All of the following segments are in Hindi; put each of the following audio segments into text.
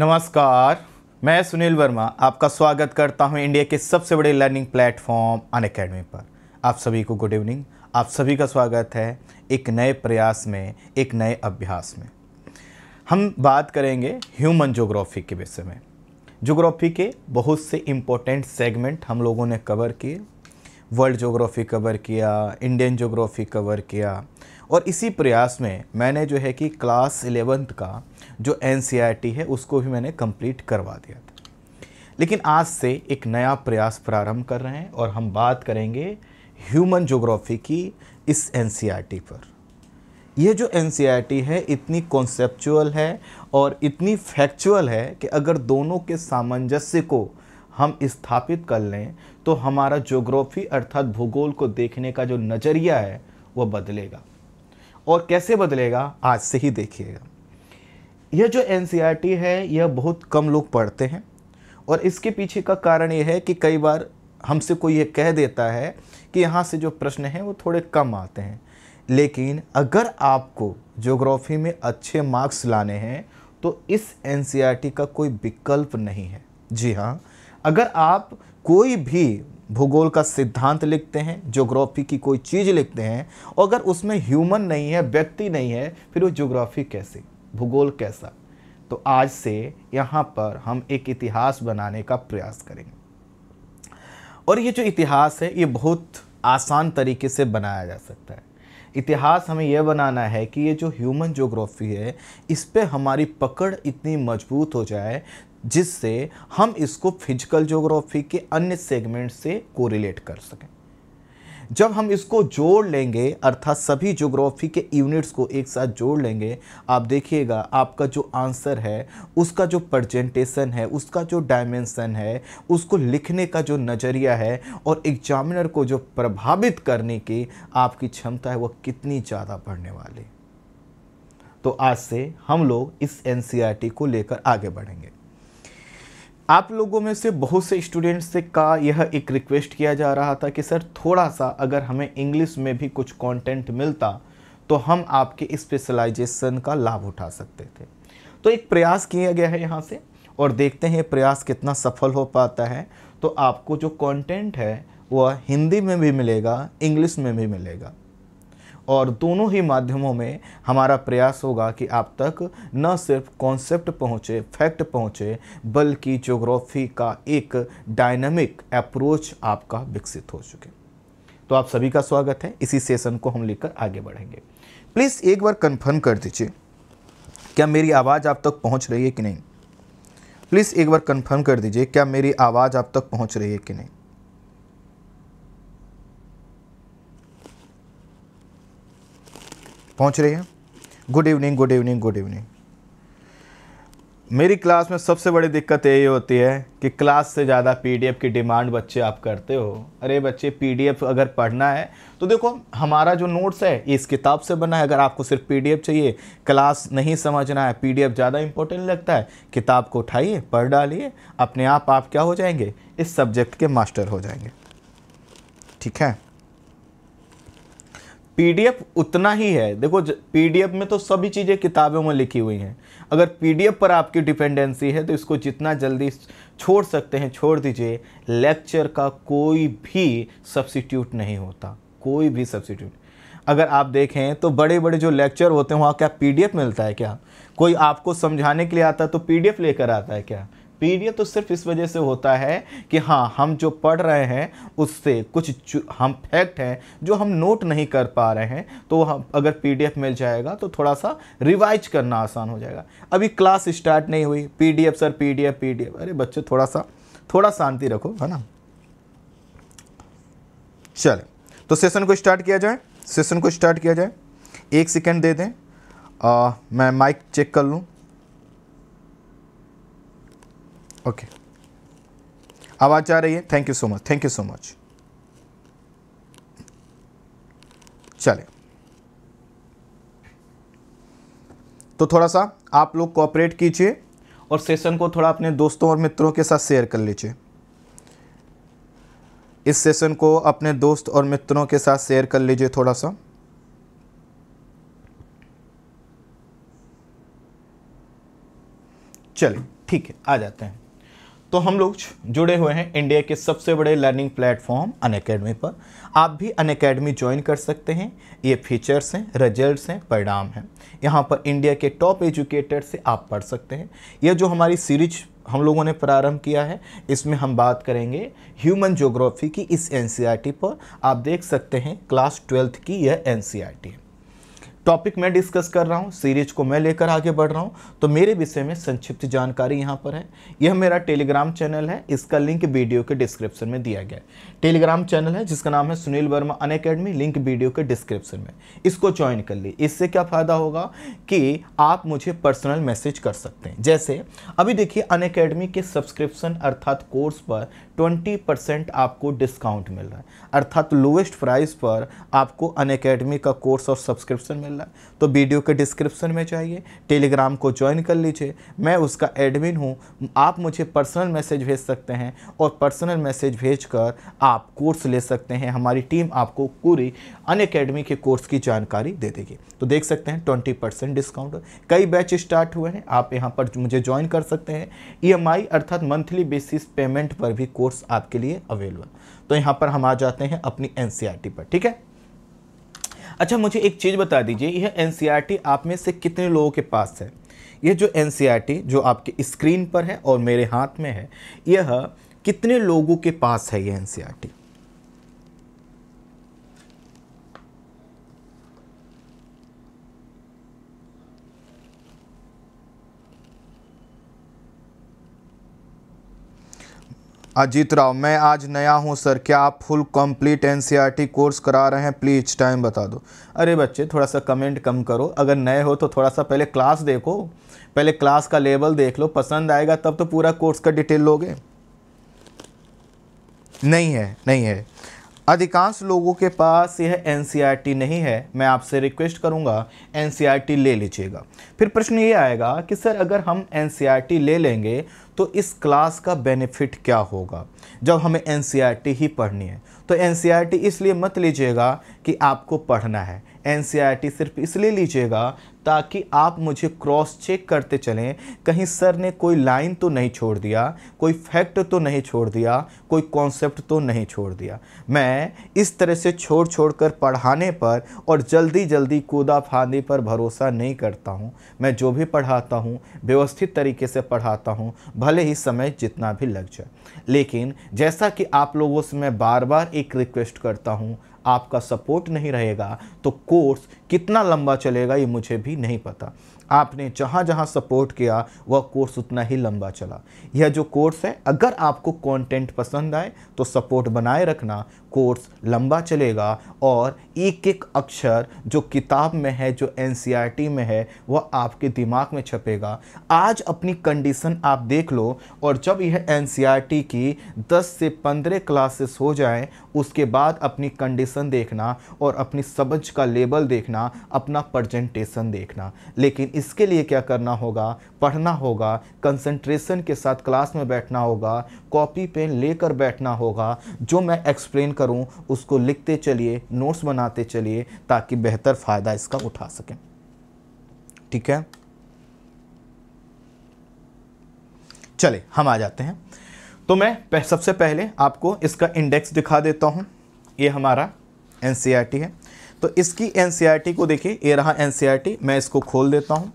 नमस्कार मैं सुनील वर्मा आपका स्वागत करता हूं इंडिया के सबसे बड़े लर्निंग प्लेटफॉर्म अन अकेडमी पर आप सभी को गुड इवनिंग आप सभी का स्वागत है एक नए प्रयास में एक नए अभ्यास में हम बात करेंगे ह्यूमन जोग्राफी के विषय में जोग्राफी के बहुत से इम्पोर्टेंट सेगमेंट हम लोगों ने कवर किए वर्ल्ड जोग्राफी कवर किया इंडियन जोग्राफी कवर किया और इसी प्रयास में मैंने जो है कि क्लास इलेवेंथ का जो एन e है उसको भी मैंने कंप्लीट करवा दिया था लेकिन आज से एक नया प्रयास प्रारंभ कर रहे हैं और हम बात करेंगे ह्यूमन जोग्राफी की इस एन e पर यह जो एन e है इतनी कॉन्सेप्चुअल है और इतनी फैक्चुअल है कि अगर दोनों के सामंजस्य को हम स्थापित कर लें तो हमारा जोग्राफी अर्थात भूगोल को देखने का जो नज़रिया है वह बदलेगा और कैसे बदलेगा आज से ही देखिएगा यह जो एन e है यह बहुत कम लोग पढ़ते हैं और इसके पीछे का कारण यह है कि कई बार हमसे कोई ये कह देता है कि यहाँ से जो प्रश्न हैं वो थोड़े कम आते हैं लेकिन अगर आपको ज्योग्राफी में अच्छे मार्क्स लाने हैं तो इस एन e का कोई विकल्प नहीं है जी हाँ अगर आप कोई भी भूगोल का सिद्धांत लिखते हैं ज्योग्राफी की कोई चीज़ लिखते हैं और अगर उसमें ह्यूमन नहीं है व्यक्ति नहीं है फिर वो ज्योग्राफी कैसे भूगोल कैसा तो आज से यहाँ पर हम एक इतिहास बनाने का प्रयास करेंगे और ये जो इतिहास है ये बहुत आसान तरीके से बनाया जा सकता है इतिहास हमें यह बनाना है कि ये जो ह्यूमन ज्योग्राफी है इस पर हमारी पकड़ इतनी मजबूत हो जाए जिससे हम इसको फिजिकल ज्योग्राफी के अन्य सेगमेंट से कोरिलेट कर सकें जब हम इसको जोड़ लेंगे अर्थात सभी ज्योग्राफी के यूनिट्स को एक साथ जोड़ लेंगे आप देखिएगा आपका जो आंसर है उसका जो प्रजेंटेशन है उसका जो डायमेंसन है उसको लिखने का जो नज़रिया है और एग्जामिनर को जो प्रभावित करने की आपकी क्षमता है वह कितनी ज़्यादा बढ़ने वाली तो आज से हम लोग इस एन e को लेकर आगे बढ़ेंगे आप लोगों में से बहुत से स्टूडेंट्स से का यह एक रिक्वेस्ट किया जा रहा था कि सर थोड़ा सा अगर हमें इंग्लिश में भी कुछ कंटेंट मिलता तो हम आपके स्पेशलाइजेशन का लाभ उठा सकते थे तो एक प्रयास किया गया है यहाँ से और देखते हैं प्रयास कितना सफल हो पाता है तो आपको जो कंटेंट है वह हिंदी में भी मिलेगा इंग्लिश में भी मिलेगा और दोनों ही माध्यमों में हमारा प्रयास होगा कि आप तक न सिर्फ कॉन्सेप्ट पहुँचे फैक्ट पहुँचे बल्कि ज्योग्राफी का एक डायनामिक अप्रोच आपका विकसित हो चुके तो आप सभी का स्वागत है इसी सेशन को हम लेकर आगे बढ़ेंगे प्लीज़ एक बार कन्फर्म कर दीजिए क्या मेरी आवाज़ आप तक पहुँच रही है कि नहीं प्लीज़ एक बार कन्फर्म कर दीजिए क्या मेरी आवाज़ आप तक पहुँच रही है कि नहीं पहुंच रही है good evening good evening good evening मेरी क्लास में सबसे बड़ी दिक्कत यही होती है कि क्लास से ज़्यादा पीडीएफ की डिमांड बच्चे आप करते हो अरे बच्चे पीडीएफ अगर पढ़ना है तो देखो हमारा जो नोट्स है इस किताब से बना है अगर आपको सिर्फ पीडीएफ चाहिए क्लास नहीं समझना है पीडीएफ ज़्यादा इंपॉर्टेंट लगता है किताब को उठाइए पढ़ डालिए अपने आप आप क्या हो जाएंगे इस सब्जेक्ट के मास्टर हो जाएंगे ठीक है पीडीएफ उतना ही है देखो पीडीएफ में तो सभी चीज़ें किताबों में लिखी हुई हैं अगर पीडीएफ पर आपकी डिपेंडेंसी है तो इसको जितना जल्दी छोड़ सकते हैं छोड़ दीजिए लेक्चर का कोई भी सब्सिट्यूट नहीं होता कोई भी सब्सिट्यूट अगर आप देखें तो बड़े बड़े जो लेक्चर होते हैं वहाँ क्या पीडीएफ मिलता है क्या कोई आपको समझाने के लिए आता है तो पीडीएफ लेकर आता है क्या पीरियड तो सिर्फ इस वजह से होता है कि हाँ हम जो पढ़ रहे हैं उससे कुछ हम फैक्ट हैं जो हम नोट नहीं कर पा रहे हैं तो हम अगर पीडीएफ मिल जाएगा तो थोड़ा सा रिवाइज करना आसान हो जाएगा अभी क्लास स्टार्ट नहीं हुई पीडीएफ सर पीडीएफ पीडीएफ अरे बच्चे थोड़ा सा थोड़ा शांति रखो है ना चल तो सेशन को स्टार्ट किया जाए सेशन को स्टार्ट किया जाए एक सेकेंड दे दें आ, मैं माइक चेक कर लूँ ओके आवाज़ आ रही है thank you so much thank you so much चले तो थोड़ा सा आप लोग कोऑपरेट कीजिए और सेशन को थोड़ा अपने दोस्तों और मित्रों के साथ शेयर कर लीजिए इस सेशन को अपने दोस्त और मित्रों के साथ शेयर कर लीजिए थोड़ा सा चलिए ठीक है आ जाते हैं तो हम लोग जुड़े हुए हैं इंडिया के सबसे बड़े लर्निंग प्लेटफॉर्म अनअकैडमी पर आप भी अनअकैडमी ज्वाइन कर सकते हैं ये फीचर्स हैं रिजल्ट हैं परिणाम हैं यहाँ पर इंडिया के टॉप एजुकेटर से आप पढ़ सकते हैं यह जो हमारी सीरीज हम लोगों ने प्रारंभ किया है इसमें हम बात करेंगे ह्यूमन जोग्राफी की इस एन e पर आप देख सकते हैं क्लास ट्वेल्थ की यह एन e है टॉपिक मैं डिस्कस कर रहा हूँ सीरीज को मैं लेकर आगे बढ़ रहा हूँ तो मेरे विषय में संक्षिप्त जानकारी यहाँ पर है यह मेरा टेलीग्राम चैनल है इसका लिंक वीडियो के डिस्क्रिप्शन में दिया गया है टेलीग्राम चैनल है जिसका नाम है Sunil Verma Unacademy link video के डिस्क्रिप्शन में इसको ज्वाइन कर ली इससे क्या फ़ायदा होगा कि आप मुझे पर्सनल मैसेज कर सकते हैं जैसे अभी देखिए अन के सब्सक्रिप्शन अर्थात कोर्स पर ट्वेंटी परसेंट आपको डिस्काउंट मिल रहा है अर्थात लोवेस्ट प्राइस पर आपको अन अकेडमी का कोर्स और सब्सक्रिप्शन मिल रहा है तो वीडियो के डिस्क्रिप्शन में चाहिए टेलीग्राम को ज्वाइन कर लीजिए मैं उसका एडमिन हूँ आप मुझे पर्सनल मैसेज भेज सकते हैं और पर्सनल मैसेज भेज कर आप कोर्स ले सकते हैं हमारी टीम आपको पूरी अन अकेडमी के कोर्स की जानकारी दे देगी तो देख सकते हैं ट्वेंटी परसेंट डिस्काउंट कई बैच स्टार्ट हुए हैं आप यहाँ पर मुझे ज्वाइन कर सकते हैं ईएमआई e अर्थात मंथली बेसिस पेमेंट पर भी कोर्स आपके लिए अवेलेबल तो यहाँ पर हम आ जाते हैं अपनी एन e पर ठीक है अच्छा मुझे एक चीज़ बता दीजिए यह एन e आप में से कितने लोगों के पास है ये जो एन जो आपके स्क्रीन पर है और मेरे हाथ में है यह कितने लोगों के पास है ये एन सी अजीत राव मैं आज नया हूँ सर क्या आप फुल कंप्लीट एनसीईआरटी कोर्स करा रहे हैं प्लीज़ टाइम बता दो अरे बच्चे थोड़ा सा कमेंट कम करो अगर नए हो तो थोड़ा सा पहले क्लास देखो पहले क्लास का लेवल देख लो पसंद आएगा तब तो पूरा कोर्स का डिटेल लोगे नहीं है नहीं है अधिकांश लोगों के पास यह एन e नहीं है मैं आपसे रिक्वेस्ट करूंगा एन e ले लीजिएगा फिर प्रश्न ये आएगा कि सर अगर हम एन e ले लेंगे तो इस क्लास का बेनिफिट क्या होगा जब हमें एन e ही पढ़नी है तो एन e इसलिए मत लीजिएगा कि आपको पढ़ना है एन e सिर्फ इसलिए लीजिएगा ताकि आप मुझे क्रॉस चेक करते चलें कहीं सर ने कोई लाइन तो नहीं छोड़ दिया कोई फैक्ट तो नहीं छोड़ दिया कोई कॉन्सेप्ट तो नहीं छोड़ दिया मैं इस तरह से छोड़ छोड़ कर पढ़ाने पर और जल्दी जल्दी कूदा फांदी पर भरोसा नहीं करता हूँ मैं जो भी पढ़ाता हूँ व्यवस्थित तरीके से पढ़ाता हूँ भले ही समय जितना भी लग जाए लेकिन जैसा कि आप लोगों से मैं बार बार एक रिक्वेस्ट करता हूँ आपका सपोर्ट नहीं रहेगा तो कोर्स कितना लंबा चलेगा ये मुझे भी नहीं पता आपने जहाँ जहाँ सपोर्ट किया वह कोर्स उतना ही लंबा चला यह जो कोर्स है अगर आपको कंटेंट पसंद आए तो सपोर्ट बनाए रखना कोर्स लंबा चलेगा और एक एक अक्षर जो किताब में है जो एन e में है वह आपके दिमाग में छपेगा आज अपनी कंडीशन आप देख लो और जब यह एन e की 10 से 15 क्लासेस हो जाएं उसके बाद अपनी कंडीशन देखना और अपनी समझ का लेबल देखना अपना प्रजेंटेशन देखना लेकिन इसके लिए क्या करना होगा पढ़ना होगा कंसंट्रेशन के साथ क्लास में बैठना होगा कॉपी पेन लेकर बैठना होगा जो मैं एक्सप्लेन करूं उसको लिखते चलिए नोट्स बनाते चलिए ताकि बेहतर फ़ायदा इसका उठा सकें ठीक है चले हम आ जाते हैं तो मैं सबसे पहले आपको इसका इंडेक्स दिखा देता हूँ ये हमारा एन e है तो इसकी एन e को देखिए ये रहा एन e मैं इसको खोल देता हूँ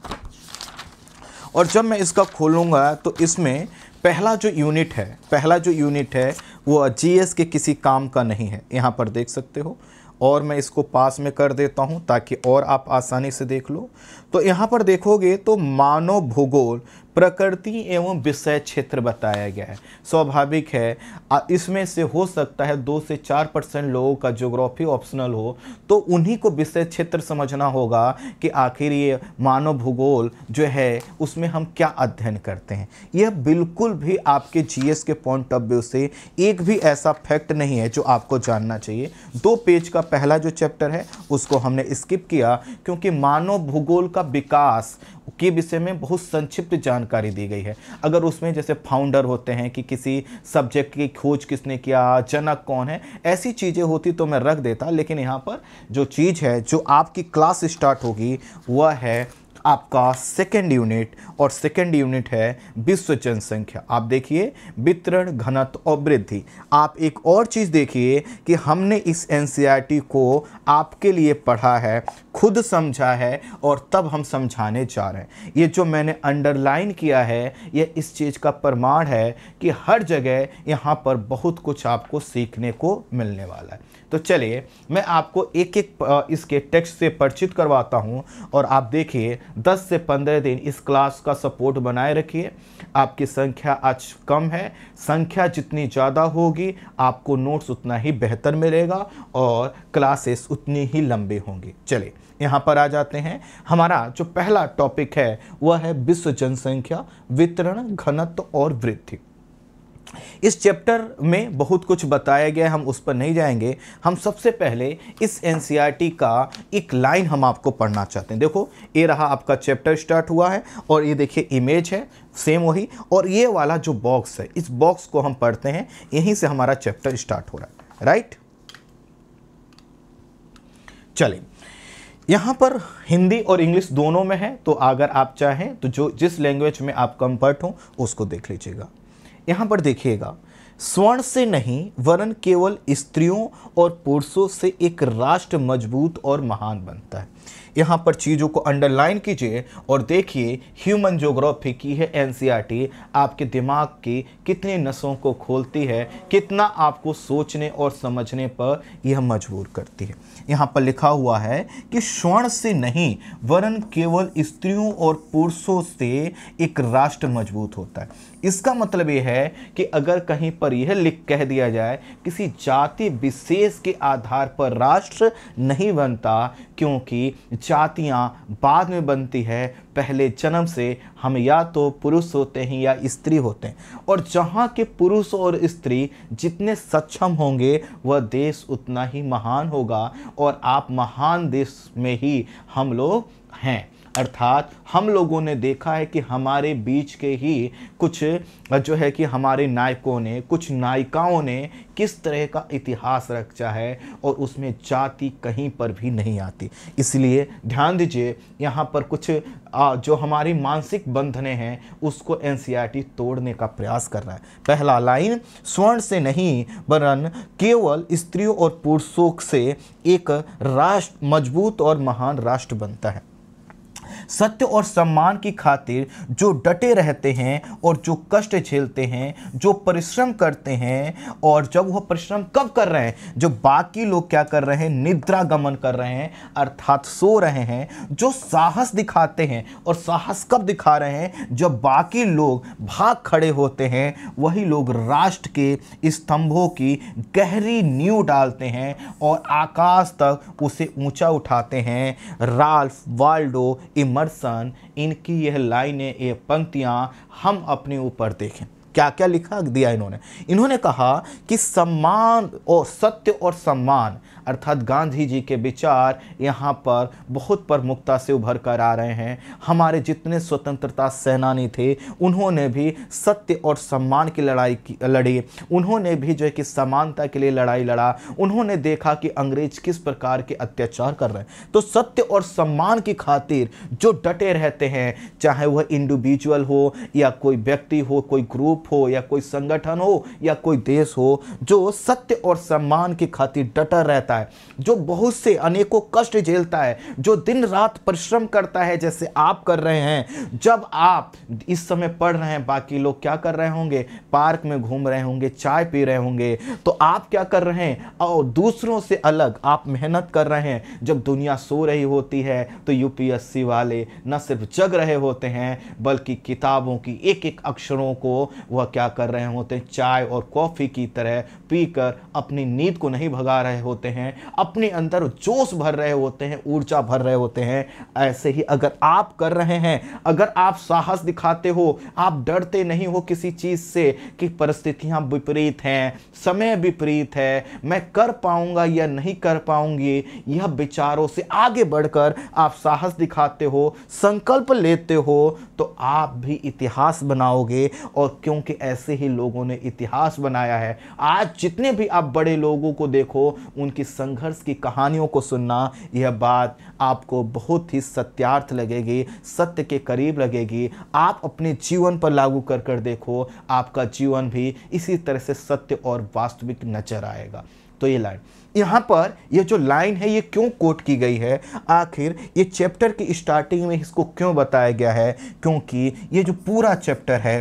और जब मैं इसका खोलूँगा तो इसमें पहला जो यूनिट है पहला जो यूनिट है वो जी के किसी काम का नहीं है यहाँ पर देख सकते हो और मैं इसको पास में कर देता हूँ ताकि और आप आसानी से देख लो तो यहाँ पर देखोगे तो मानव भूगोल प्रकृति एवं विषय क्षेत्र बताया गया है स्वाभाविक है इसमें से हो सकता है दो से चार परसेंट लोगों का ज्योग्राफी ऑप्शनल हो तो उन्हीं को विषय क्षेत्र समझना होगा कि आखिर ये मानव भूगोल जो है उसमें हम क्या अध्ययन करते हैं यह बिल्कुल भी आपके जीएस के पॉइंट ऑफ व्यू से एक भी ऐसा फैक्ट नहीं है जो आपको जानना चाहिए दो पेज का पहला जो चैप्टर है उसको हमने स्किप किया क्योंकि मानव भूगोल का विकास के विषय में बहुत संक्षिप्त जानकारी दी गई है अगर उसमें जैसे फाउंडर होते हैं कि किसी सब्जेक्ट की खोज किसने किया जनक कौन है ऐसी चीज़ें होती तो मैं रख देता लेकिन यहाँ पर जो चीज़ है जो आपकी क्लास स्टार्ट होगी वह है आपका सेकेंड यूनिट और सेकेंड यूनिट है विश्व जनसंख्या आप देखिए वितरण घनत्व और वृद्धि आप एक और चीज़ देखिए कि हमने इस एन e को आपके लिए पढ़ा है खुद समझा है और तब हम समझाने जा रहे हैं ये जो मैंने अंडरलाइन किया है यह इस चीज़ का प्रमाण है कि हर जगह यहाँ पर बहुत कुछ आपको सीखने को मिलने वाला है तो चलिए मैं आपको एक एक इसके टेक्स्ट से परिचित करवाता हूँ और आप देखिए 10 से 15 दिन इस क्लास का सपोर्ट बनाए रखिए आपकी संख्या आज कम है संख्या जितनी ज़्यादा होगी आपको नोट्स उतना ही बेहतर मिलेगा और क्लासेस उतनी ही लंबी होंगी चलिए यहाँ पर आ जाते हैं हमारा जो पहला टॉपिक है वह है विश्व जनसंख्या वितरण घनत्व और वृद्धि इस चैप्टर में बहुत कुछ बताया गया है हम उस पर नहीं जाएंगे हम सबसे पहले इस एन e का एक लाइन हम आपको पढ़ना चाहते हैं देखो ये रहा आपका चैप्टर स्टार्ट हुआ है और ये देखिए इमेज है सेम वही और ये वाला जो बॉक्स है इस बॉक्स को हम पढ़ते हैं यहीं से हमारा चैप्टर स्टार्ट हो रहा है राइट चले यहाँ पर हिंदी और इंग्लिश दोनों में है तो अगर आप चाहें तो जो जिस लैंग्वेज में आप कंफर्ट हो उसको देख लीजिएगा यहाँ पर देखिएगा स्वर्ण से नहीं वरन केवल स्त्रियों और पुरुषों से एक राष्ट्र मजबूत और महान बनता है यहाँ पर चीज़ों को अंडरलाइन कीजिए और देखिए ह्यूमन जोग्राफी की है एनसीईआरटी e आपके दिमाग की कितने नसों को खोलती है कितना आपको सोचने और समझने पर यह मजबूर करती है यहाँ पर लिखा हुआ है कि स्वर्ण से नहीं वरन केवल स्त्रियों और पुरुषों से एक राष्ट्र मजबूत होता है इसका मतलब ये है कि अगर कहीं पर यह लिख कह दिया जाए किसी जाति विशेष के आधार पर राष्ट्र नहीं बनता क्योंकि जातियाँ बाद में बनती है पहले जन्म से हम या तो पुरुष होते हैं या स्त्री होते हैं और जहाँ के पुरुष और स्त्री जितने सक्षम होंगे वह देश उतना ही महान होगा और आप महान देश में ही हम लोग हैं अर्थात हम लोगों ने देखा है कि हमारे बीच के ही कुछ जो है कि हमारे नायकों ने कुछ नायिकाओं ने किस तरह का इतिहास रखा है और उसमें जाति कहीं पर भी नहीं आती इसलिए ध्यान दीजिए यहाँ पर कुछ जो हमारी मानसिक बंधने हैं उसको एन तोड़ने का प्रयास कर रहा है पहला लाइन स्वर्ण से नहीं वरन केवल स्त्रियों और पुरुषों से एक राष्ट्र मजबूत और महान राष्ट्र बनता है सत्य और सम्मान की खातिर जो डटे रहते हैं और जो कष्ट झेलते हैं जो परिश्रम करते हैं और जब वह परिश्रम कब कर रहे हैं जो बाकी लोग क्या कर रहे हैं निद्रा गमन कर रहे हैं अर्थात सो रहे हैं जो साहस दिखाते हैं और साहस कब दिखा रहे हैं जब बाकी लोग भाग खड़े होते हैं वही लोग राष्ट्र के स्तंभों की गहरी नींव डालते हैं और आकाश तक उसे ऊंचा उठाते हैं राल्फ वाल्डो इमर विमर्शन इनकी यह लाइनें ये पंक्तियाँ हम अपने ऊपर देखें क्या क्या लिखा दिया इन्होंने इन्होंने कहा कि सम्मान और सत्य और सम्मान अर्थात गांधी जी के विचार यहाँ पर बहुत प्रमुखता से उभर कर आ रहे हैं हमारे जितने स्वतंत्रता सेनानी थे उन्होंने भी सत्य और सम्मान की लड़ाई की लड़ी उन्होंने भी जो है कि समानता के लिए लड़ाई लड़ा उन्होंने देखा कि अंग्रेज किस प्रकार के अत्याचार कर रहे हैं तो सत्य और सम्मान की खातिर जो डटे रहते हैं चाहे वह इंडिविजुअल हो या कोई व्यक्ति हो कोई ग्रुप हो या कोई संगठन हो या कोई देश हो जो सत्य और सम्मान की खातिर डटर रहता करता है जो बहुत से अनेकों कष्ट झेलता है जो दिन रात परिश्रम करता है जैसे आप कर रहे हैं जब आप इस समय पढ़ रहे हैं बाकी लोग क्या कर रहे होंगे पार्क में घूम रहे होंगे चाय पी रहे होंगे तो आप क्या कर रहे हैं और दूसरों से अलग आप मेहनत कर रहे हैं जब दुनिया सो रही होती है तो यूपीएससी वाले न सिर्फ जग रहे होते हैं बल्कि किताबों की एक एक अक्षरों को वह क्या कर रहे होते हैं चाय और कॉफ़ी की तरह पीकर अपनी नींद को नहीं भगा रहे होते हैं हैं अपने अंदर जोश भर रहे होते हैं ऊर्जा भर रहे होते हैं ऐसे ही अगर आप कर रहे हैं अगर आप साहस दिखाते हो आप डरते नहीं हो किसी चीज़ से कि परिस्थितियाँ विपरीत हैं समय विपरीत है मैं कर पाऊँगा या नहीं कर पाऊँगी यह विचारों से आगे बढ़कर आप साहस दिखाते हो संकल्प लेते हो तो आप भी इतिहास बनाओगे और क्योंकि ऐसे ही लोगों ने इतिहास बनाया है आज जितने भी आप बड़े लोगों को देखो उनकी संघर्ष की कहानियों को सुनना यह बात आपको बहुत ही सत्यार्थ लगेगी सत्य के करीब लगेगी आप अपने जीवन पर लागू कर कर देखो आपका जीवन भी इसी तरह से सत्य और वास्तविक नजर आएगा तो ये लाइन यहाँ पर ये जो लाइन है ये क्यों कोट की गई है आखिर ये चैप्टर की स्टार्टिंग में इसको क्यों बताया गया है क्योंकि ये जो पूरा चैप्टर है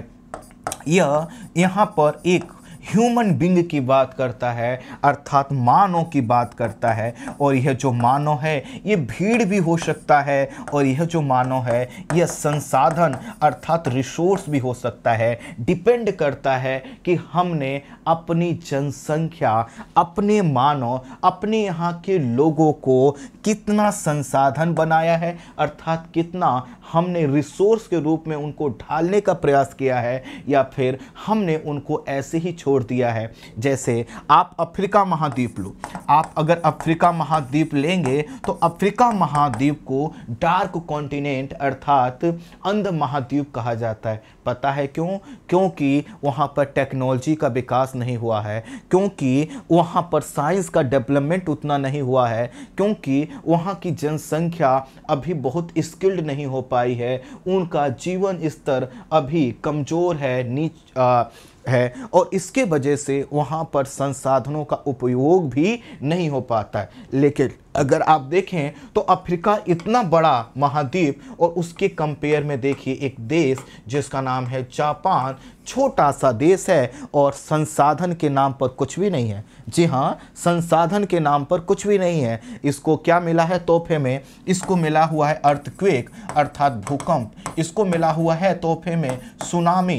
यह यहाँ पर एक ह्यूमन बींग की बात करता है अर्थात मानव की बात करता है और यह जो मानव है यह भीड़ भी हो सकता है और यह जो मानव है यह संसाधन अर्थात रिसोर्स भी हो सकता है डिपेंड करता है कि हमने अपनी जनसंख्या अपने मानव अपने यहाँ के लोगों को कितना संसाधन बनाया है अर्थात कितना हमने रिसोर्स के रूप में उनको ढालने का प्रयास किया है या फिर हमने उनको ऐसे ही छोड़ छोड़ दिया है जैसे आप अफ्रीका महाद्वीप लो आप अगर अफ्रीका महाद्वीप लेंगे तो अफ्रीका महाद्वीप को डार्क कॉन्टिनेंट अर्थात अंध महाद्वीप कहा जाता है पता है क्यों क्योंकि वहाँ पर टेक्नोलॉजी का विकास नहीं हुआ है क्योंकि वहाँ पर साइंस का डेवलपमेंट उतना नहीं हुआ है क्योंकि वहाँ की जनसंख्या अभी बहुत स्किल्ड नहीं हो पाई है उनका जीवन स्तर अभी कमज़ोर है नीच आ, है और इसके वजह से वहाँ पर संसाधनों का उपयोग भी नहीं हो पाता है लेकिन अगर आप देखें तो अफ्रीका इतना बड़ा महाद्वीप और उसके कंपेयर में देखिए एक देश जिसका नाम है जापान छोटा सा देश है और संसाधन के नाम पर कुछ भी नहीं है जी हाँ संसाधन के नाम पर कुछ भी नहीं है इसको क्या मिला है तोहफे में इसको मिला हुआ है अर्थक्वेक अर्थात भूकंप इसको मिला हुआ है तोहफे में सुनामी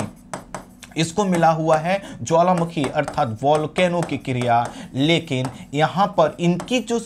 इसको मिला हुआ है ज्वालामुखी अर्थात वॉलकैनो की क्रिया लेकिन यहाँ पर इनकी जो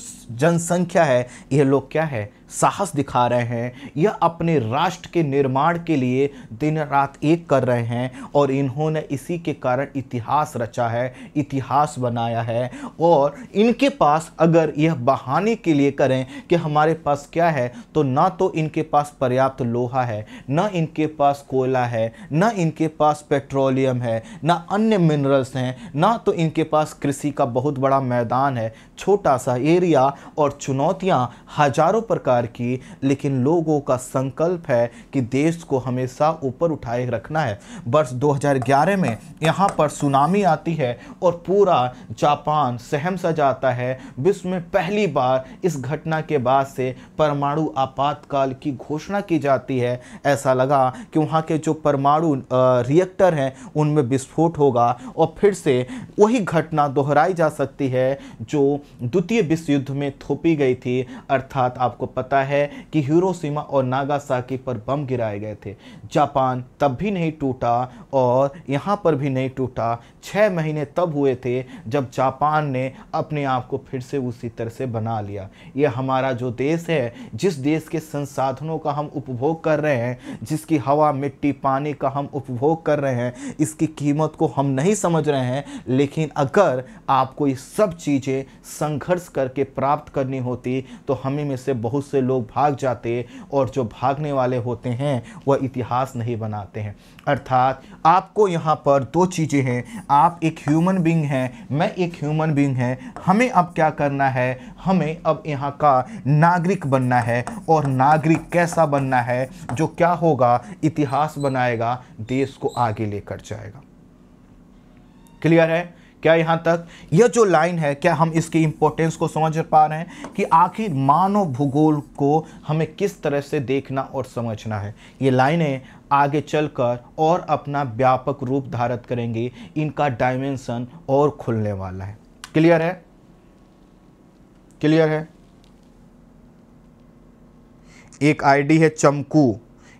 जनसंख्या है ये लोग क्या है साहस दिखा रहे हैं या अपने राष्ट्र के निर्माण के लिए दिन रात एक कर रहे हैं और इन्होंने इसी के कारण इतिहास रचा है इतिहास बनाया है और इनके पास अगर यह बहाने के लिए करें कि हमारे पास क्या है तो ना तो इनके पास पर्याप्त लोहा है ना इनके पास कोयला है ना इनके पास पेट्रोलियम है ना अन्य मिनरल्स हैं ना तो इनके पास कृषि का बहुत बड़ा मैदान है छोटा सा एरिया और चुनौतियाँ हजारों प्रकार सरकार की लेकिन लोगों का संकल्प है कि देश को हमेशा ऊपर उठाए रखना है वर्ष 2011 में यहाँ पर सुनामी आती है और पूरा जापान सहम सा जाता है विश्व में पहली बार इस घटना के बाद से परमाणु आपातकाल की घोषणा की जाती है ऐसा लगा कि वहाँ के जो परमाणु रिएक्टर हैं उनमें विस्फोट होगा और फिर से वही घटना दोहराई जा सकती है जो द्वितीय विश्व युद्ध में थोपी गई थी अर्थात आपको पता जाता है कि हिरोशिमा और नागासाकी पर बम गिराए गए थे जापान तब भी नहीं टूटा और यहाँ पर भी नहीं टूटा छः महीने तब हुए थे जब जापान ने अपने आप को फिर से उसी तरह से बना लिया ये हमारा जो देश है जिस देश के संसाधनों का हम उपभोग कर रहे हैं जिसकी हवा मिट्टी पानी का हम उपभोग कर रहे हैं इसकी कीमत को हम नहीं समझ रहे हैं लेकिन अगर आपको ये सब चीज़ें संघर्ष करके प्राप्त करनी होती तो हमें में से बहुत से से लोग भाग जाते और जो भागने वाले होते हैं वह इतिहास नहीं बनाते हैं अर्थात आपको यहाँ पर दो चीज़ें हैं आप एक ह्यूमन बींग हैं मैं एक ह्यूमन बींग है हमें अब क्या करना है हमें अब यहाँ का नागरिक बनना है और नागरिक कैसा बनना है जो क्या होगा इतिहास बनाएगा देश को आगे लेकर जाएगा क्लियर है क्या यहाँ तक यह जो लाइन है क्या हम इसकी इम्पोर्टेंस को समझ पा रहे हैं कि आखिर मानव भूगोल को हमें किस तरह से देखना और समझना है ये लाइनें आगे चलकर और अपना व्यापक रूप धारण करेंगे इनका डायमेंशन और खुलने वाला है क्लियर है क्लियर है एक आईडी है चमकू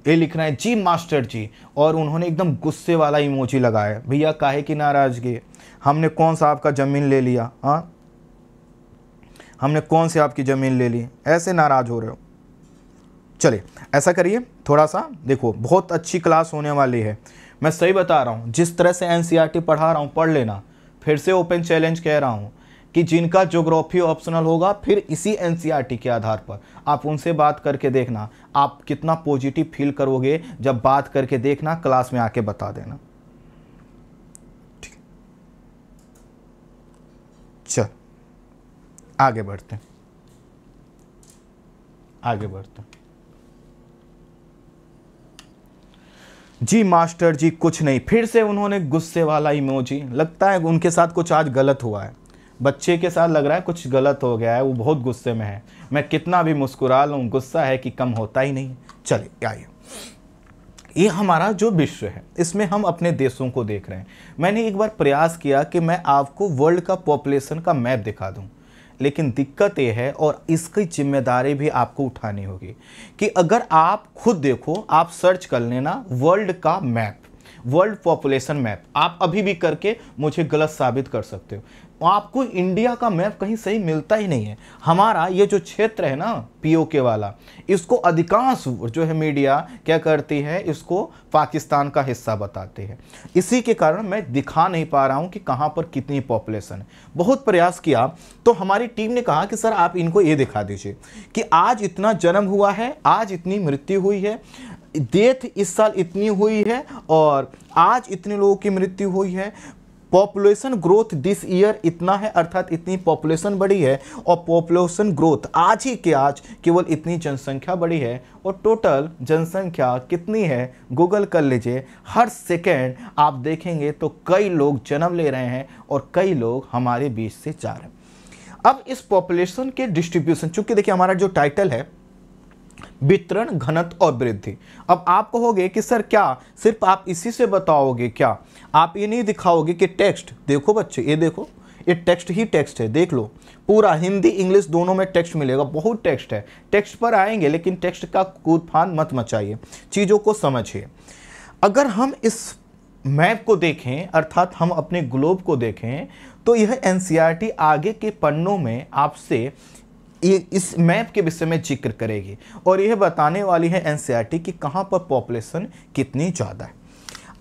ये लिखना है जी मास्टर जी और उन्होंने एकदम गुस्से वाला इमोजी लगाया भैया काहे की नाराज़गी है हमने कौन सा आपका ज़मीन ले लिया हाँ हमने कौन सी आपकी ज़मीन ले ली ऐसे नाराज़ हो रहे हो चलिए ऐसा करिए थोड़ा सा देखो बहुत अच्छी क्लास होने वाली है मैं सही बता रहा हूँ जिस तरह से एन e पढ़ा रहा हूँ पढ़ लेना फिर से ओपन चैलेंज कह रहा हूँ कि जिनका जोग्राफी ऑप्शनल होगा फिर इसी एन e के आधार पर आप उनसे बात करके देखना आप कितना पॉजिटिव फील करोगे जब बात करके देखना क्लास में आके बता देना चल आगे बढ़ते हैं आगे बढ़ते हैं जी मास्टर जी कुछ नहीं फिर से उन्होंने गुस्से वाला इमोजी लगता है उनके साथ कुछ आज गलत हुआ है बच्चे के साथ लग रहा है कुछ गलत हो गया है वो बहुत गुस्से में है मैं कितना भी मुस्कुरा लूँ गुस्सा है कि कम होता ही नहीं चलिए आइए ये हमारा जो विश्व है इसमें हम अपने देशों को देख रहे हैं मैंने एक बार प्रयास किया कि मैं आपको वर्ल्ड का पॉपुलेशन का मैप दिखा दूँ लेकिन दिक्कत ये है और इसकी जिम्मेदारी भी आपको उठानी होगी कि अगर आप खुद देखो आप सर्च कर लेना वर्ल्ड का मैप वर्ल्ड पॉपुलेशन मैप आप अभी भी करके मुझे गलत साबित कर सकते हो आपको इंडिया का मैप कहीं सही मिलता ही नहीं है हमारा ये जो क्षेत्र है ना पीओके वाला इसको अधिकांश जो है मीडिया क्या करती है इसको पाकिस्तान का हिस्सा बताते हैं इसी के कारण मैं दिखा नहीं पा रहा हूँ कि कहाँ पर कितनी पॉपुलेशन है बहुत प्रयास किया तो हमारी टीम ने कहा कि सर आप इनको ये दिखा दीजिए कि आज इतना जन्म हुआ है आज इतनी मृत्यु हुई है डेथ इस साल इतनी हुई है और आज इतने लोगों की मृत्यु हुई है पॉपुलेशन ग्रोथ दिस ईयर इतना है अर्थात इतनी पॉपुलेशन बढ़ी है और पॉपुलेशन ग्रोथ आज ही के आज केवल इतनी जनसंख्या बढ़ी है और टोटल जनसंख्या कितनी है गूगल कर लीजिए हर सेकेंड आप देखेंगे तो कई लोग जन्म ले रहे हैं और कई लोग हमारे बीच से जा रहे हैं अब इस पॉपुलेशन के डिस्ट्रीब्यूशन चूंकि देखिए हमारा जो टाइटल है वितरण घनत्व और वृद्धि अब आप कहोगे कि सर क्या सिर्फ आप इसी से बताओगे क्या आप ये नहीं दिखाओगे कि टेक्स्ट देखो बच्चे ये देखो ये टेक्स्ट ही टेक्स्ट है देख लो पूरा हिंदी इंग्लिश दोनों में टेक्स्ट मिलेगा बहुत टेक्स्ट है टेक्स्ट पर आएंगे लेकिन टेक्स्ट का कूदफान मत मचाइए चीज़ों को समझिए अगर हम इस मैप को देखें अर्थात हम अपने ग्लोब को देखें तो यह एन e आगे के पन्नों में आपसे ये इस मैप के विषय में जिक्र करेगी और यह बताने वाली है एन e कि कहाँ पर पॉपुलेशन कितनी ज़्यादा है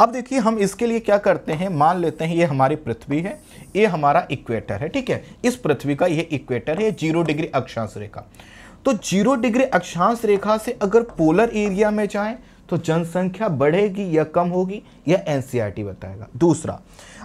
अब देखिए हम इसके लिए क्या करते हैं मान लेते हैं ये हमारी पृथ्वी है ये हमारा इक्वेटर है ठीक है इस पृथ्वी का ये इक्वेटर है जीरो डिग्री अक्षांश रेखा तो जीरो डिग्री अक्षांश रेखा से अगर पोलर एरिया में जाए तो जनसंख्या बढ़ेगी या कम होगी यह एन e बताएगा दूसरा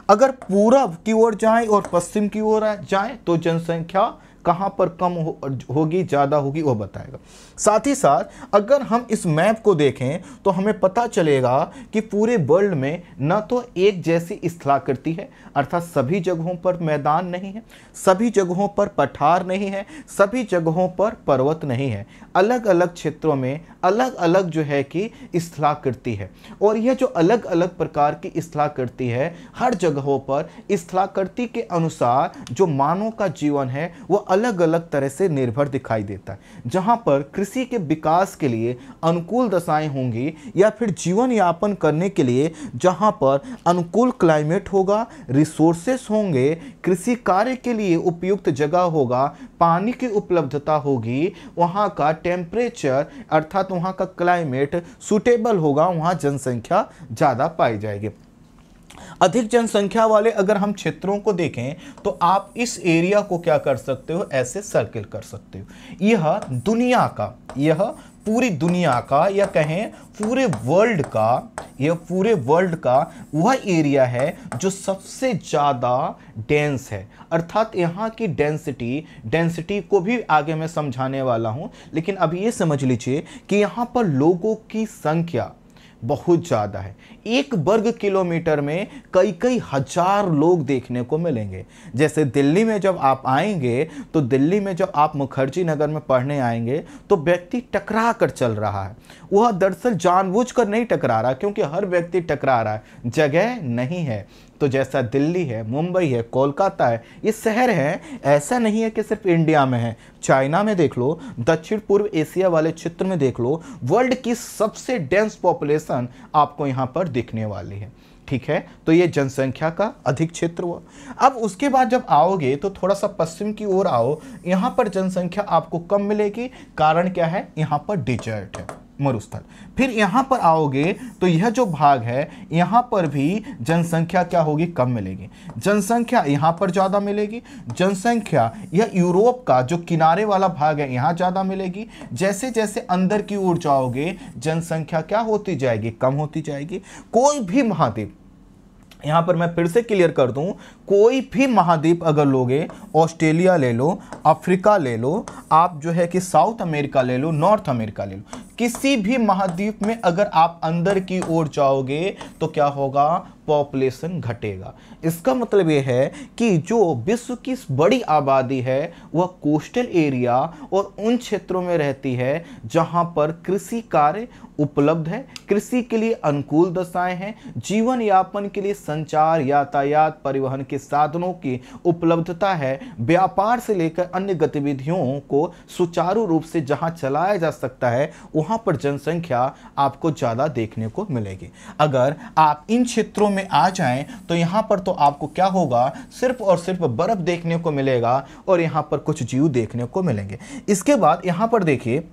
अगर पूरब की ओर जाए और पश्चिम की ओर जाए तो जनसंख्या कहाँ पर कम हो, होगी ज़्यादा होगी वह बताएगा साथ ही साथ अगर हम इस मैप को देखें तो हमें पता चलेगा कि पूरे वर्ल्ड में न तो एक जैसी स्थलाकृति है अर्थात सभी जगहों पर मैदान नहीं है सभी जगहों पर पठार नहीं है सभी जगहों पर पर्वत नहीं है अलग अलग क्षेत्रों में अलग अलग जो है कि स्थलाकृति है और यह जो अलग अलग प्रकार की स्थलाकृति है हर जगहों पर स्थलाकृति के अनुसार जो मानव का जीवन है वह अलग अलग तरह से निर्भर दिखाई देता है जहाँ पर कृषि किसी के विकास के लिए अनुकूल दशाएं होंगी या फिर जीवन यापन करने के लिए जहां पर अनुकूल क्लाइमेट होगा रिसोर्सेस होंगे कृषि कार्य के लिए उपयुक्त जगह होगा पानी की उपलब्धता होगी वहां का टेम्परेचर अर्थात वहां का क्लाइमेट सुटेबल होगा वहां जनसंख्या ज़्यादा पाई जाएगी अधिक जनसंख्या वाले अगर हम क्षेत्रों को देखें तो आप इस एरिया को क्या कर सकते हो ऐसे सर्किल कर सकते हो यह दुनिया का यह पूरी दुनिया का या कहें पूरे वर्ल्ड का यह पूरे वर्ल्ड का वह एरिया है जो सबसे ज़्यादा डेंस है अर्थात यहाँ की डेंसिटी डेंसिटी को भी आगे मैं समझाने वाला हूँ लेकिन अभी ये समझ लीजिए कि यहाँ पर लोगों की संख्या बहुत ज़्यादा है एक वर्ग किलोमीटर में कई कई हज़ार लोग देखने को मिलेंगे जैसे दिल्ली में जब आप आएंगे तो दिल्ली में जब आप मुखर्जी नगर में पढ़ने आएंगे तो व्यक्ति टकरा कर चल रहा है वह दरअसल जानबूझ कर नहीं टकरा रहा क्योंकि हर व्यक्ति टकरा रहा है जगह नहीं है तो जैसा दिल्ली है मुंबई है कोलकाता है ये शहर हैं ऐसा नहीं है कि सिर्फ इंडिया में है चाइना में देख लो दक्षिण पूर्व एशिया वाले क्षेत्र में देख लो वर्ल्ड की सबसे डेंस पॉपुलेशन आपको यहाँ पर दिखने वाली है ठीक है तो ये जनसंख्या का अधिक क्षेत्र हुआ अब उसके बाद जब आओगे तो थोड़ा सा पश्चिम की ओर आओ यहाँ पर जनसंख्या आपको कम मिलेगी कारण क्या है यहाँ पर डिजर्ट है मरुस्थल फिर यहाँ पर आओगे तो यह जो भाग है यहाँ पर भी जनसंख्या क्या होगी कम मिलेगी जनसंख्या यहाँ पर ज़्यादा मिलेगी जनसंख्या यह यूरोप का जो किनारे वाला भाग है यहाँ ज़्यादा मिलेगी जैसे जैसे अंदर की ओर जाओगे जनसंख्या क्या होती जाएगी कम होती जाएगी कोई भी महाद्वीप यहाँ पर मैं फिर से क्लियर कर दूँ कोई भी महाद्वीप अगर लोगे ऑस्ट्रेलिया ले लो अफ्रीका ले लो आप जो है कि साउथ अमेरिका ले लो नॉर्थ अमेरिका ले लो किसी भी महाद्वीप में अगर आप अंदर की ओर जाओगे तो क्या होगा पॉपुलेशन घटेगा इसका मतलब यह है कि जो विश्व की बड़ी आबादी है वह कोस्टल एरिया और उन क्षेत्रों में रहती है जहां पर कृषि कार्य उपलब्ध है कृषि के लिए अनुकूल दशाएं हैं जीवन यापन के लिए संचार यातायात परिवहन के साधनों की उपलब्धता है व्यापार से लेकर अन्य गतिविधियों को सुचारू रूप से जहाँ चलाया जा सकता है वहाँ वहाँ पर जनसंख्या आपको ज़्यादा देखने को मिलेगी अगर आप इन क्षेत्रों में आ जाएं तो यहाँ पर तो आपको क्या होगा सिर्फ और सिर्फ बर्फ़ देखने को मिलेगा और यहाँ पर कुछ जीव देखने को मिलेंगे इसके बाद यहाँ पर देखिए